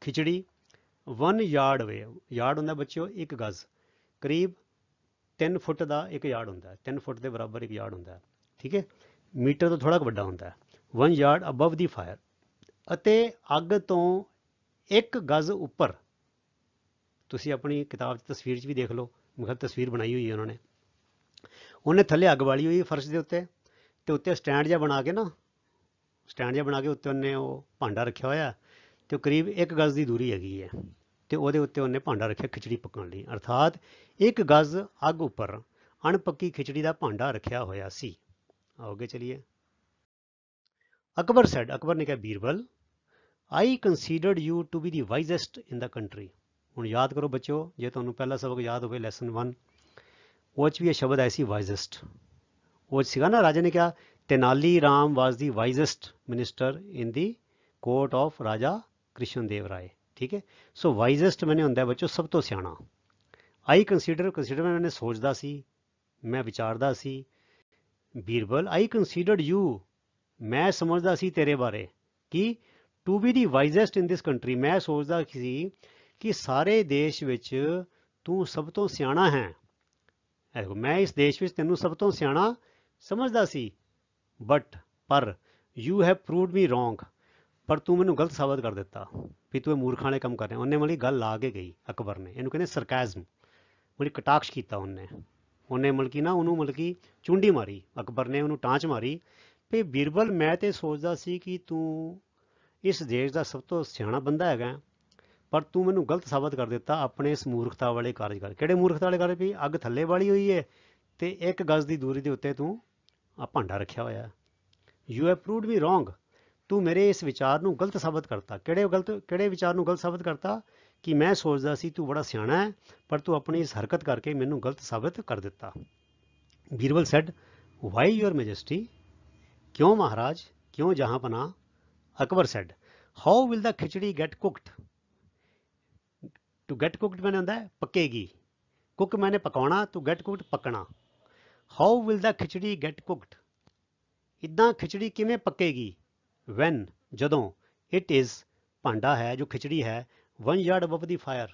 ਖਿਚੜੀ 1 ਯਾਰਡ ਵੇ ਯਾਰਡ ਹੁੰਦਾ ਬੱਚਿਓ 1 ਗਜ਼ ਕਰੀਬ 3 ਫੁੱਟ ਦਾ 1 ਯਾਰਡ ਹੁੰਦਾ 3 ਫੁੱਟ ਦੇ ਬਰਾਬਰ 1 ਯਾਰਡ ਹੁੰਦਾ ਠੀਕ ਹੈ ਮੀਟਰ ਤੋਂ ਥੋੜਾ ਵੱਡਾ ਹੁੰਦਾ ਹੈ 1 ਯਾਰਡ ਅਬਵ ਦੀ ਫਾਇਰ ਅਤੇ ਅੱਗ ਤੋਂ 1 ਗਜ਼ ਉੱਪਰ ਤੁਸੀਂ ਆਪਣੀ ਕਿਤਾਬ ਦੀ ਤਸਵੀਰ 'ਚ ਵੀ ਦੇਖ ਲਓ ਮਖਤ ਤਸਵੀਰ ਬਣਾਈ ਹੋਈ ਹੈ ਉਹਨਾਂ ਨੇ ਉਹਨੇ ਥੱਲੇ ਅੱਗ ਵਾਲੀ ਹੋਈ ਫਰਸ਼ ਦੇ ਉੱਤੇ ਤੇ ਉੱਤੇ ਸਟੈਂਡ ਜਿਹਾ ਬਣਾ ਕੇ ਨਾ ਸਟੈਂਡ ਜਿਹਾ ਬਣਾ ਕੇ ਉੱਤੇ ਉਹਨੇ ਉਹ ਭਾਂਡਾ ਰੱਖਿਆ ਹੋਇਆ ਤੇ ਕਰੀਬ 1 ਗਜ਼ ਦੀ ਦੂਰੀ ਹੈਗੀ ਹੈ ਤੇ ਉਹਦੇ ਉੱਤੇ ਉਹਨੇ ਭਾਂਡਾ ਰੱਖਿਆ ਖਿਚੜੀ ਪਕਾਉਣ ਲਈ ਅਰਥਾਤ 1 ਗਜ਼ ਅੱਗ ਉੱਪਰ ਅਣਪੱਕੀ ਖਿਚੜੀ ਦਾ ਭਾਂਡਾ ਰੱਖਿਆ ਹੋਇਆ ਸੀ ਆਓਗੇ ਚਲਿਏ ਅਕਬਰ ਸੈਡ ਅਕਬਰ ਨੇ ਕਿਹਾ Birbal I considered you to be the wisest in the country ਹੁਣ ਯਾਦ ਕਰੋ ਬੱਚਿਓ ਜੇ ਤੁਹਾਨੂੰ ਪਹਿਲਾ ਸਬਕ ਯਾਦ ਹੋਵੇ ਲੈਸਨ 1 ਉਹ ਚ ਵੀ ਇਹ ਸ਼ਬਦ ਐਸੀ ਵਾਈਜ਼ੈਸਟ ਉਹ ਸੀਗਾ ਨਾ ਰਾਜੇ ਨੇ ਕਿਹਾ Tenali Ram was the wisest minister in the court of Raja Krishna ਦੇਵ ਰਾਏ ਠੀਕ ਹੈ ਸੋ ਵਾਈਜ਼ੈਸਟ ਮੈਨੇ ਹੁੰਦਾ ਬੱਚੋ ਸਭ ਤੋਂ ਸਿਆਣਾ ਆਈ ਕੰਸੀਡਰ ਕੰਸੀਡਰ ਮੈਨੇ ਸੋਚਦਾ ਸੀ ਮੈਂ ਵਿਚਾਰਦਾ ਸੀ ਬੀਰਬਲ ਆਈ ਕੰਸੀਡਰਡ ਯੂ ਮੈਂ ਸਮਝਦਾ ਸੀ ਤੇਰੇ ਬਾਰੇ ਕਿ to be the wisest in this country ਮੈਂ ਸੋਚਦਾ ਸੀ ਕਿ ਸਾਰੇ ਦੇਸ਼ ਵਿੱਚ ਤੂੰ ਸਭ ਤੋਂ ਸਿਆਣਾ ਹੈ ਦੇਖੋ ਮੈਂ ਇਸ ਦੇਸ਼ ਵਿੱਚ ਤੈਨੂੰ ਸਭ ਤੋਂ ਸਿਆਣਾ ਸਮਝਦਾ ਸੀ ਬਟ ਪਰ you have proved me wrong ਪਰ ਤੂੰ ਮੈਨੂੰ ਗਲਤ ਸਾਬਤ ਕਰ ਦਿੱਤਾ ਵੀ ਤੂੰ ਇਹ ਮੂਰਖਾਂ ਵਾਲੇ ਕੰਮ ਕਰ ਰਿਹਾ ਉਹਨੇ ਮਲੀ ਗੱਲ ਲਾ ਕੇ ਗਈ ਅਕਬਰ ਨੇ ਇਹਨੂੰ ਕਹਿੰਦੇ ਸਰਕੈਜ਼ਮ ਮਲੀ ਕਟਾਕਸ਼ ਕੀਤਾ ਉਹਨੇ ਉਹਨੇ ਮਲਕੀ ਨਾ ਉਹਨੂੰ ਮਲਕੀ ਚੁੰਡੀ ਮਾਰੀ ਅਕਬਰ ਨੇ ਉਹਨੂੰ ਟਾਂਚ ਮਾਰੀ ਵੀ ਬੀਰਬਲ ਮੈਂ ਤੇ ਸੋਚਦਾ ਸੀ ਕਿ ਤੂੰ ਇਸ ਦੇਸ਼ ਦਾ ਸਭ ਤੋਂ ਸਿਆਣਾ ਬੰਦਾ ਹੈਗਾ ਪਰ ਤੂੰ ਮੈਨੂੰ ਗਲਤ ਸਾਬਤ ਕਰ ਦਿੱਤਾ ਆਪਣੇ ਇਸ ਮੂਰਖਤਾ ਵਾਲੇ ਕਾਰਜ ਕਰ ਕਿਹੜੇ ਮੂਰਖਤਾ ਵਾਲੇ ਕਾਰਜ ਵੀ ਅੱਗ ਥੱਲੇ ਵਾਲੀ ਹੋਈ ਹੈ ਤੇ 1 ਗਜ਼ ਦੀ ਦੂਰੀ ਦੇ ਉੱਤੇ ਤੂੰ ਆ ਭਾਂਡਾ ਰੱਖਿਆ ਹੋਇਆ you have proved me wrong ਤੂੰ ਮੇਰੇ ਇਸ ਵਿਚਾਰ ਨੂੰ ਗਲਤ ਸਾਬਤ ਕਰਤਾ ਕਿਹੜੇ ਗਲਤ ਕਿਹੜੇ ਵਿਚਾਰ ਨੂੰ ਗਲਤ ਸਾਬਤ ਕਰਤਾ ਕਿ ਮੈਂ ਸੋਚਦਾ ਸੀ ਤੂੰ ਬੜਾ ਸਿਆਣਾ ਹੈ ਪਰ ਤੂੰ ਆਪਣੀ ਇਸ ਹਰਕਤ ਕਰਕੇ ਮੈਨੂੰ ਗਲਤ ਸਾਬਤ ਕਰ ਦਿੱਤਾ Birbal said why your majesty ਕਿਉਂ ਮਹਾਰਾਜ ਕਿਉਂ ਪਨਾ Akbar said how will the khichdi get cooked to get cooked ਮੈਨੇ ਹੁੰਦਾ ਪੱਕੇਗੀ ਕੁਕ ਮੈਨੇ ਪਕਾਉਣਾ ਟੂ ਗੈਟ ਕੁਕਡ ਪੱਕਣਾ how will the khichdi get cooked ਇਦਾਂ ਖਿਚੜੀ ਕਿਵੇਂ ਪੱਕੇਗੀ ਵੈਨ ਜਦੋਂ ਇਟ ਇਜ਼ ਭਾਂਡਾ ਹੈ ਜੋ ਖਿਚੜੀ ਹੈ 1 ਯਾਰਡ ਅਬਵ ਦੀ ਫਾਇਰ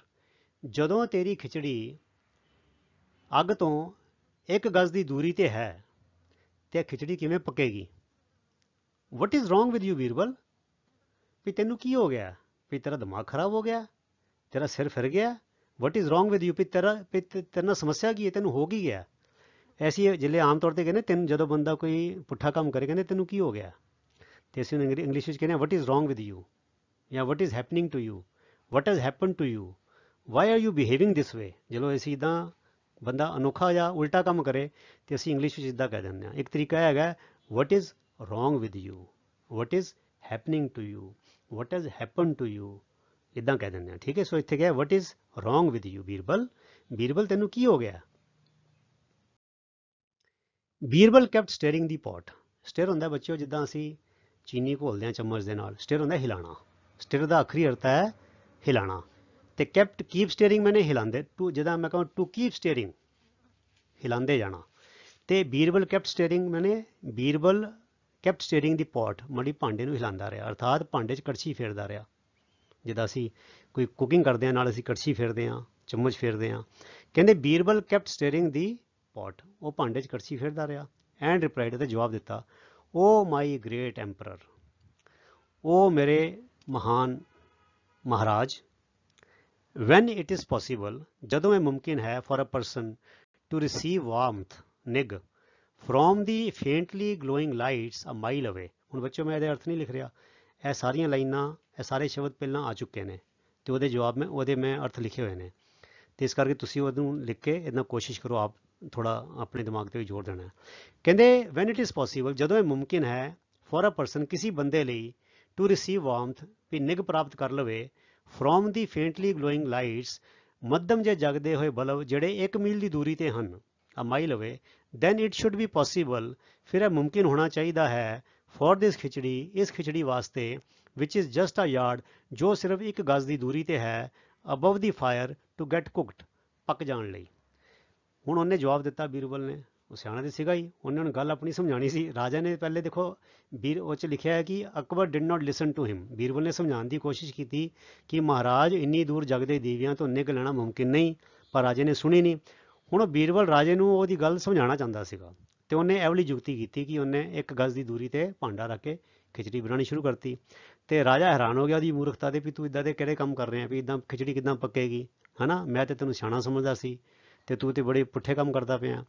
ਜਦੋਂ ਤੇਰੀ ਖਿਚੜੀ ਅੱਗ ਤੋਂ 1 ਗਜ਼ ਦੀ ਦੂਰੀ ਤੇ ਹੈ ਤੇ ਖਿਚੜੀ ਕਿਵੇਂ ਪੱਕੇਗੀ what is wrong with you ਵੀਰਵਲ ਵੀ ਤੈਨੂੰ ਕੀ ਹੋ ਗਿਆ ਵੀ ਤੇਰਾ ਦਿਮਾਗ ਖਰਾਬ ਹੋ ਗਿਆ ਤੇਰਾ ਸਿਰ ਫਿਰ ਗਿਆ what is wrong with you ਪੀ ਤੇਰਾ ਤੇਰਾ ਸਮੱਸਿਆ ਕੀ ਹੈ ਤੈਨੂੰ ਹੋ ਗਈ ਹੈ ਐਸੀ ਜਿਹੜੇ ਆਮ ਤੌਰ ਤੇ ਕਹਿੰਦੇ ਤੈਨੂੰ ਜਦੋਂ ਬੰਦਾ ਕੋਈ ਪੁੱਠਾ ਕੰਮ ਕਰੇ ਕਹਿੰਦੇ ਤੈਨੂੰ ਕੀ ਹੋ ਗਿਆ ਤੇ ਅਸੀਂ ਇੰਗਲਿਸ਼ ਵਿੱਚ ਕਹਿੰਦੇ what is wrong with you ਜਾਂ what is happening to you what has happen to you why are you behaving this way ਜਦੋਂ ਐਸੀ ਇਦਾਂ ਬੰਦਾ ਅਨੋਖਾ ਜਾਂ ਉਲਟਾ ਕੰਮ ਕਰੇ ਤੇ ਅਸੀਂ ਇੰਗਲਿਸ਼ ਵਿੱਚ ਇਦਾਂ ਕਹਿ ਦਿੰਦੇ ਹਾਂ ਇੱਕ ਤਰੀਕਾ ਹੈਗਾ what is wrong with you what is happening to you what has happen to you ਇਦਾਂ ਕਹਿ ਦਿੰਦੇ ਆ ਠੀਕ ਹੈ ਸੋ ਇੱਥੇ ਕਿਹਾ what is wrong with you Birbal Birbal ਤੈਨੂੰ ਕੀ ਹੋ ਗਿਆ Birbal kept stirring the pot stir ਹੁੰਦਾ ਬੱਚਿਓ ਜਿੱਦਾਂ ਅਸੀਂ ਚੀਨੀ ਘੋਲਦੇ ਆ ਚਮਚ ਦੇ ਨਾਲ ਸਟੇਰ ਹੁੰਦਾ ਹਿਲਾਣਾ ਸਟੇਰ ਦਾ ਆਖਰੀ ਅਰਥ ਹੈ ਹਿਲਾਣਾ ਤੇ ਕੈਪਟ ਕੀਪ ਸਟੇਰਿੰਗ ਮੈਨੇ ਹਿਲਾਉਂਦੇ ਟੂ ਜਿੱਦਾਂ ਮੈਂ ਕਹਾਂ ਟੂ ਕੀਪ ਸਟੇਰਿੰਗ ਹਿਲਾਉਂਦੇ ਜਾਣਾ ਤੇ ਬੀਰਬਲ ਕੈਪਟ ਸਟੇਰਿੰਗ ਮੈਨੇ Birbal kept stirring the pot ਮੜੀ ਭਾਂਡੇ ਨੂੰ ਹਿਲਾਉਂਦਾ ਰਿਹਾ ਅਰਥਾਤ ਭਾਂਡੇ 'ਚ ਕੜਛੀ ਫੇਰਦਾ ਰਿਹਾ ਜਿਦਾ ਅਸੀਂ ਕੋਈ ਕੁਕਿੰਗ ਕਰਦੇ ਆ ਨਾਲ ਅਸੀਂ ਕੜਛੀ ਫੇਰਦੇ ਆ ਚਮਚ ਫੇਰਦੇ ਆ ਕਹਿੰਦੇ Birbal kept stirring the pot ਉਹ ਭਾਂਡੇ 'ਚ ਕੜਛੀ ਫੇਰਦਾ ਰਿਹਾ ਐਂਡ ਰਿਪਲਾਈਡ ਤੇ ਜਵਾਬ ਦਿੱਤਾ ਓ ਮਾਈ ਗ੍ਰੇਟ ਐਮਪਰਰ ਉਹ ਮੇਰੇ ਮਹਾਨ ਮਹਾਰਾਜ ਵੈਨ ਇਟ ਇਜ਼ ਪੋਸੀਬਲ ਜਦੋਂ ਇਹ ਮੁਮਕਿਨ ਹੈ for a person to receive warmth ਨਿਗ from the faintly glowing lights a mile away ਹੁਣ ਬੱਚਿਓ ਮੈਂ ਇਹਦੇ ਅਰਥ ਨਹੀਂ ਲਿਖ ਰਿਹਾ ਇਹ ਸਾਰੀਆਂ ਲਾਈਨਾਂ ਇਹ ਸਾਰੇ ਸ਼ਬਦ ਪਹਿਲਾਂ ਆ ਚੁੱਕੇ ਨੇ ਤੇ ਉਹਦੇ ਜਵਾਬ ਮੈਂ ਉਹਦੇ ਮੈਂ ਅਰਥ ਲਿਖੇ ਹੋਏ ਨੇ ਤੇ ਇਸ ਕਰਕੇ ਤੁਸੀਂ ਉਹਨੂੰ ਲਿਖ ਕੇ ਇਹਨਾਂ ਕੋਸ਼ਿਸ਼ ਕਰੋ ਆਪ ਥੋੜਾ ਆਪਣੇ ਦਿਮਾਗ ਤੇ ਵੀ ਜੋੜ ਦੇਣਾ ਕਹਿੰਦੇ ਵੈਨ ਇਟ ਇਜ਼ ਪੋਸੀਬਲ ਜਦੋਂ ਇਹ ਮੁਮਕਿਨ ਹੈ ਫॉर ਅ ਪਰਸਨ ਕਿਸੇ ਬੰਦੇ ਲਈ ਟੂ ਰੀਸੀਵ ਵਾਰਮਥ ਵੀ ਨਿਗ ਪ੍ਰਾਪਤ ਕਰ ਲਵੇ from the faintly glowing lights ਮੱਧਮ ਜੇ ਜਗਦੇ ਹੋਏ ਬਲਬ ਜਿਹੜੇ 1 ਮੀਲ ਦੀ ਦੂਰੀ ਤੇ ਹਨ a mile away then it should be possible ਫਿਰ ਇਹ ਮੁਮਕਿਨ ਹੋਣਾ ਚਾਹੀਦਾ ਹੈ ਫॉर ਦਿਸ ਖਿਚੜੀ ਇਸ ਖਿਚੜੀ ਵਾਸਤੇ which is just a yard ਜੋ ਸਿਰਫ 1 ਗਜ਼ ਦੀ ਦੂਰੀ ਤੇ ਹੈ above the fire to get cooked ਪੱਕ ਜਾਣ ਲਈ ਹੁਣ ਉਹਨੇ ਜਵਾਬ ਦਿੱਤਾ ਬੀਰਬਲ ਨੇ ਉਹ ਸਿਆਣਾ ਤੇ ਸੀਗਾ ਹੀ ਉਹਨੇ ਉਹਨਾਂ ਗੱਲ ਆਪਣੀ ਸਮਝਾਣੀ ਸੀ ਰਾਜਾ ਨੇ ਪਹਿਲੇ ਦੇਖੋ ਬੀਰ ਉਹ ਚ ਲਿਖਿਆ ਹੈ ਕਿ Akbar did not listen to him Birbal ਨੇ ਸਮਝਾਉਣ ਦੀ ਕੋਸ਼ਿਸ਼ ਕੀਤੀ ਕਿ ਮਹਾਰਾਜ ਇੰਨੀ ਦੂਰ ਜਗ ਦੇ ਦੀਵਿਆਂ ਤੋਂ ਨਿਕ ਲੈਣਾ ਮੁਮਕਿਨ ਨਹੀਂ ਪਰ ਰਾਜੇ ਨੇ ਸੁਣੀ ਨਹੀਂ ਹੁਣ ਉਹ ਬੀਰਬਲ ਰਾਜੇ ਨੂੰ ਉਹਦੀ ਗੱਲ ਸਮਝਾਉਣਾ ਚਾਹੁੰਦਾ ਸੀਗਾ ਤੇ ਉਹਨੇ ਐਵਲੀ ਜੁਗਤੀ ਕੀਤੀ ਕਿ ਉਹਨੇ ਇੱਕ ਗੱਜ ਦੀ ਦੂਰੀ ਤੇ ਭਾਂਡਾ ਰੱਖ ਕੇ ਖਿਚੜੀ ਬਣਾਉਣੀ ਸ਼ੁਰੂ ਕਰਤੀ ਤੇ ਰਾਜਾ ਹੈਰਾਨ ਹੋ ਗਿਆ ਉਹਦੀ ਮੂਰਖਤਾ ਦੇ ਵੀ ਤੂੰ ਇਦਾਂ ਦੇ ਕਿਹੜੇ ਕੰਮ ਕਰ ਰਿਹਾ ਵੀ ਇਦਾਂ ਖਿਚੜੀ ਕਿਦਾਂ ਪੱਕੇਗੀ ਹਨਾ ਮੈਂ ਤੇ ਤੈਨੂੰ ਸਿਆਣਾ ਸਮਝਦਾ ਸੀ ਤੇ ਤੂੰ ਤੇ ਬੜੇ ਪੁੱਠੇ ਕੰਮ ਕਰਦਾ ਪਿਆ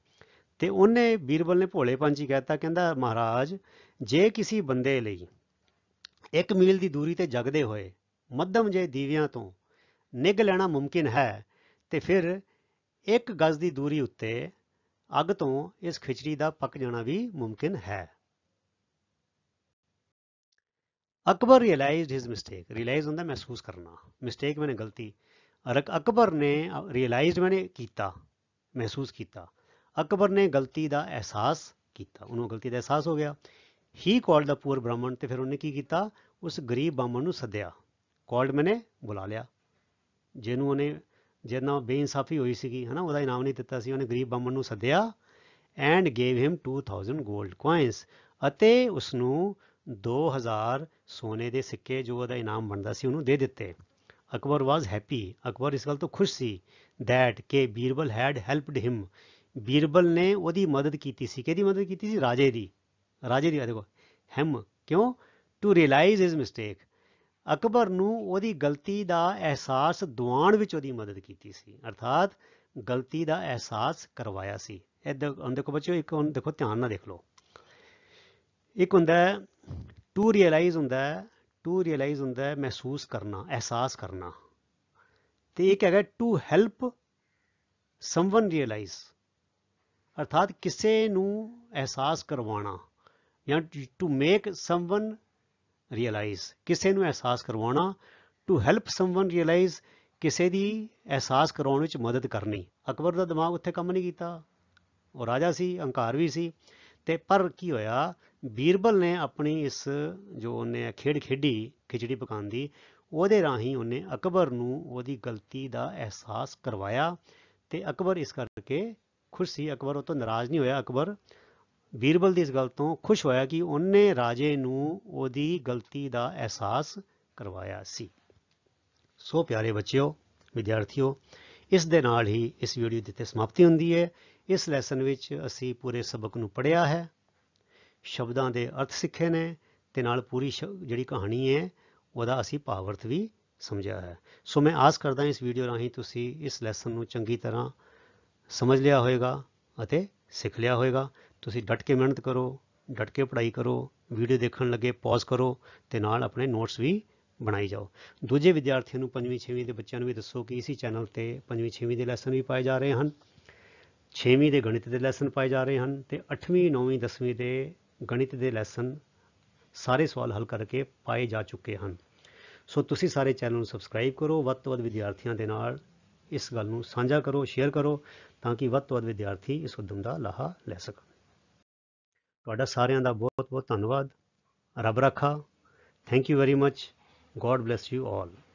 ਤੇ ਉਹਨੇ ਬੀਰਬਲ ਨੇ ਭੋਲੇਪਨ ਜੀ ਕਹਿਤਾ ਕਹਿੰਦਾ ਮਹਾਰਾਜ ਜੇ ਕਿਸੇ ਬੰਦੇ ਲਈ 1 ਮੀਲ ਦੀ ਦੂਰੀ ਤੇ ਜਗਦੇ ਹੋਏ ਮੱਧਮ ਜੇ ਦੀਵਿਆਂ ਤੋਂ ਨਿਗ ਲੈਣਾ ਮੁਮਕਿਨ ਹੈ ਤੇ ਫਿਰ 1 ਗਜ਼ ਦੀ ਦੂਰੀ ਉੱਤੇ ਅੱਗ ਤੋਂ ਇਸ ਖਿਚੜੀ ਦਾ ਪੱਕ ਜਾਣਾ ਵੀ ਮੁਮਕਿਨ ਹੈ Akbar realised his mistake realise ਹੁੰਦਾ ਮਹਿਸੂਸ ਕਰਨਾ ਮਿਸਟੇਕ ਮੈਨੇ ਗਲਤੀ ਅਕਬਰ ਨੇ ਰਿਅਲਾਈਜ਼ਡ ਮੈਨੇ ਕੀਤਾ ਮਹਿਸੂਸ ਕੀਤਾ ਅਕਬਰ ਨੇ ਗਲਤੀ ਦਾ ਅਹਿਸਾਸ ਕੀਤਾ ਉਹਨੂੰ ਗਲਤੀ ਦਾ ਅਹਿਸਾਸ ਹੋ ਗਿਆ ਹੀ ਕਾਲਡ ਦਾ ਪੂਰ ਬ੍ਰਾਹਮਣ ਤੇ ਫਿਰ ਉਹਨੇ ਕੀ ਕੀਤਾ ਉਸ ਗਰੀਬ ਬ੍ਰਾਹਮਣ ਨੂੰ ਸੱਦਿਆ ਕਾਲਡ ਮੈਨੇ ਬੁਲਾ ਲਿਆ ਜਿਹਨੂੰ ਉਹਨੇ ਜਿਹਨਾਂ ਬੇਇਨਸਾਫੀ ਹੋਈ ਸੀਗੀ ਹਨਾ ਉਹਦਾ ਇਨਾਮ ਨਹੀਂ ਦਿੱਤਾ ਸੀ ਉਹਨੇ ਗਰੀਬ ਬ੍ਰਾਹਮਣ ਨੂੰ ਸੱਦਿਆ and gave him 2000 gold coins ਅਤੇ ਉਸ ਨੂੰ 2000 ਸੋਨੇ ਦੇ ਸਿੱਕੇ ਜੋ ਉਹਦਾ ਇਨਾਮ ਬਣਦਾ ਸੀ ਉਹਨੂੰ ਦੇ ਦਿੱਤੇ ਅਕਬਰ ਵਾਸ ਹੈਪੀ ਅਕਬਰ ਇਸ ਗੱਲ ਤੋਂ ਖੁਸ਼ ਸੀ ਥੈਟ ਕਿ Birbal had helped him Birbal ਨੇ ਉਹਦੀ ਮਦਦ ਕੀਤੀ ਸੀ ਕਿਹਦੀ ਮਦਦ ਕੀਤੀ ਸੀ ਰਾਜੇ ਦੀ ਰਾਜੇ ਦੀ ਦੇਖੋ ਹਿਮ ਕਿਉਂ to realise his mistake Akbar ਨੂੰ ਉਹਦੀ ਗਲਤੀ ਦਾ ਅਹਿਸਾਸ ਦਿਵਾਉਣ ਵਿੱਚ ਉਹਦੀ ਮਦਦ ਕੀਤੀ ਸੀ ਅਰਥਾਤ ਗਲਤੀ ਦਾ ਅਹਿਸਾਸ ਕਰਵਾਇਆ ਸੀ ਇਹ ਦੇਖੋ ਬੱਚਿਓ ਇੱਕ ਦੇਖੋ ਧਿਆਨ ਨਾਲ ਦੇਖ ਲਓ ਇੱਕ ਹੁੰਦਾ ਟੂ ਰਿਅਲਾਈਜ਼ ਹੁੰਦਾ ਟੂ ਰਿਅਲਾਈਜ਼ ਹੁੰਦਾ ਮਹਿਸੂਸ ਕਰਨਾ ਅਹਿਸਾਸ ਕਰਨਾ ਤੇ ਇੱਕ ਹੈਗਾ ਟੂ ਹੈਲਪ ਸਮਵਨ ਰਿਅਲਾਈਜ਼ ਅਰਥਾਤ ਕਿਸੇ ਨੂੰ ਅਹਿਸਾਸ ਕਰਵਾਉਣਾ ਜਾਂ ਟੂ ਮੇਕ ਸਮਵਨ ਰਿਅਲਾਈਜ਼ ਕਿਸੇ ਨੂੰ ਅਹਿਸਾਸ ਕਰਵਾਉਣਾ ਟੂ ਹੈਲਪ ਸਮਵਨ ਰਿਅਲਾਈਜ਼ ਕਿਸੇ ਦੀ ਅਹਿਸਾਸ ਕਰਾਉਣ ਵਿੱਚ ਮਦਦ ਕਰਨੀ ਅਕਬਰ ਦਾ ਦਿਮਾਗ ਉੱਥੇ ਕੰਮ ਨਹੀਂ ਕੀਤਾ ਉਹ ਰਾਜਾ ਸੀ ਹੰਕਾਰ ਵੀ ਸੀ ਤੇ ਪਰ ਕੀ ਹੋਇਆ ਬੀਰਬਲ ਨੇ ਆਪਣੀ ਇਸ ਜੋ ਉਹਨੇ ਖੇਡ ਖੇਡੀ ਖਿਚੜੀ ਪਕਾਉਣ ਦੀ ਉਹਦੇ ਰਾਹੀਂ ਉਹਨੇ ਅਕਬਰ ਨੂੰ ਉਹਦੀ ਗਲਤੀ ਦਾ ਅਹਿਸਾਸ ਕਰਵਾਇਆ ਤੇ ਅਕਬਰ ਇਸ ਕਰਕੇ ਖੁਸ਼ ਸੀ ਅਕਬਰ ਉਹ ਤੋਂ ਨਾਰਾਜ਼ ਨਹੀਂ ਹੋਇਆ ਅਕਬਰ ਬੀਰਬਲ ਦੀ ਇਸ ਗੱਲ ਤੋਂ ਖੁਸ਼ ਹੋਇਆ ਕਿ ਉਹਨੇ ਰਾਜੇ ਨੂੰ ਉਹਦੀ ਗਲਤੀ ਦਾ ਅਹਿਸਾਸ ਕਰਵਾਇਆ ਸੀ ਸੋ ਪਿਆਰੇ ਬੱਚਿਓ ਵਿਦਿਆਰਥੀਓ ਇਸ ਦੇ ਨਾਲ ਹੀ ਇਸ ਵੀਡੀਓ ਦੀ ਤੇ ਸਮਾਪਤੀ ਹੁੰਦੀ ਹੈ ਇਸ ਲੈਸਨ ਵਿੱਚ ਅਸੀਂ ਪੂਰੇ ਸਬਕ ਨੂੰ ਪੜਿਆ ਹੈ ਸ਼ਬਦਾਂ ਦੇ ਅਰਥ ਸਿੱਖੇ ਨੇ ਤੇ ਨਾਲ ਪੂਰੀ ਜਿਹੜੀ ਕਹਾਣੀ ਹੈ ਉਹਦਾ ਅਸੀਂ ਭਾਵਰਥ ਵੀ ਸਮਝਿਆ ਹੈ ਸੋ ਮੈਂ ਆਸ ਕਰਦਾ ਹਾਂ ਇਸ ਵੀਡੀਓ ਰਾਹੀਂ ਤੁਸੀਂ ਇਸ ਲੈਸਨ ਨੂੰ ਚੰਗੀ ਤਰ੍ਹਾਂ ਸਮਝ ਲਿਆ ਹੋਵੇਗਾ ਅਤੇ ਸਿੱਖ ਲਿਆ ਹੋਵੇਗਾ ਤੁਸੀਂ ਡਟ ਕੇ ਮਿਹਨਤ ਕਰੋ ਡਟ ਕੇ ਪੜ੍ਹਾਈ ਕਰੋ ਵੀਡੀਓ ਦੇਖਣ ਲੱਗੇ ਪਾਜ਼ ਕਰੋ ਤੇ ਨਾਲ ਆਪਣੇ ਨੋਟਸ ਵੀ ਬਣਾਈ ਜਾਓ ਦੂਜੇ ਵਿਦਿਆਰਥੀਆਂ ਨੂੰ 5ਵੀਂ 6ਵੀਂ ਦੇ ਬੱਚਿਆਂ ਨੂੰ ਵੀ ਦੱਸੋ ਕਿ ਇਸੇ ਚੈਨਲ ਤੇ 5ਵੀਂ 6ਵੀਂ ਦੇ ਲੈਸਨ ਵੀ ਪਾਏ ਜਾ ਰਹੇ ਹਨ 6ਵੀਂ ਦੇ ਗਣਿਤ ਦੇ ਲੈਸਨ ਪਾਏ ਜਾ ਰਹੇ ਹਨ ਤੇ 8ਵੀਂ 9ਵੀਂ 10ਵੀਂ ਦੇ ਗਣਿਤ ਦੇ ਲੈਸਨ ਸਾਰੇ ਸਵਾਲ ਹੱਲ ਕਰਕੇ ਪਾਏ ਜਾ ਚੁੱਕੇ ਹਨ ਸੋ ਤੁਸੀਂ ਸਾਰੇ ਚੈਨਲ ਨੂੰ ਸਬਸਕ੍ਰਾਈਬ ਕਰੋ ਵੱਧ ਤੋਂ ਵੱਧ ਵਿਦਿਆਰਥੀਆਂ ਦੇ ਨਾਲ ਇਸ ਗੱਲ ਨੂੰ ਸਾਂਝਾ ਕਰੋ ਸ਼ੇਅਰ ਕਰੋ ਤਾਂ ਕਿ ਵੱਧ ਤੋਂ ਵੱਧ ਵਿਦਿਆਰਥੀ ਇਸ ਉਦਮ ਦਾ ਲਾਹਾ ਲੈ ਸਕਣ ਤੁਹਾਡਾ ਸਾਰਿਆਂ ਦਾ ਬਹੁਤ ਬਹੁਤ ਧੰਨਵਾਦ ਰੱਬ ਰੱਖਾ thank you very much God bless you all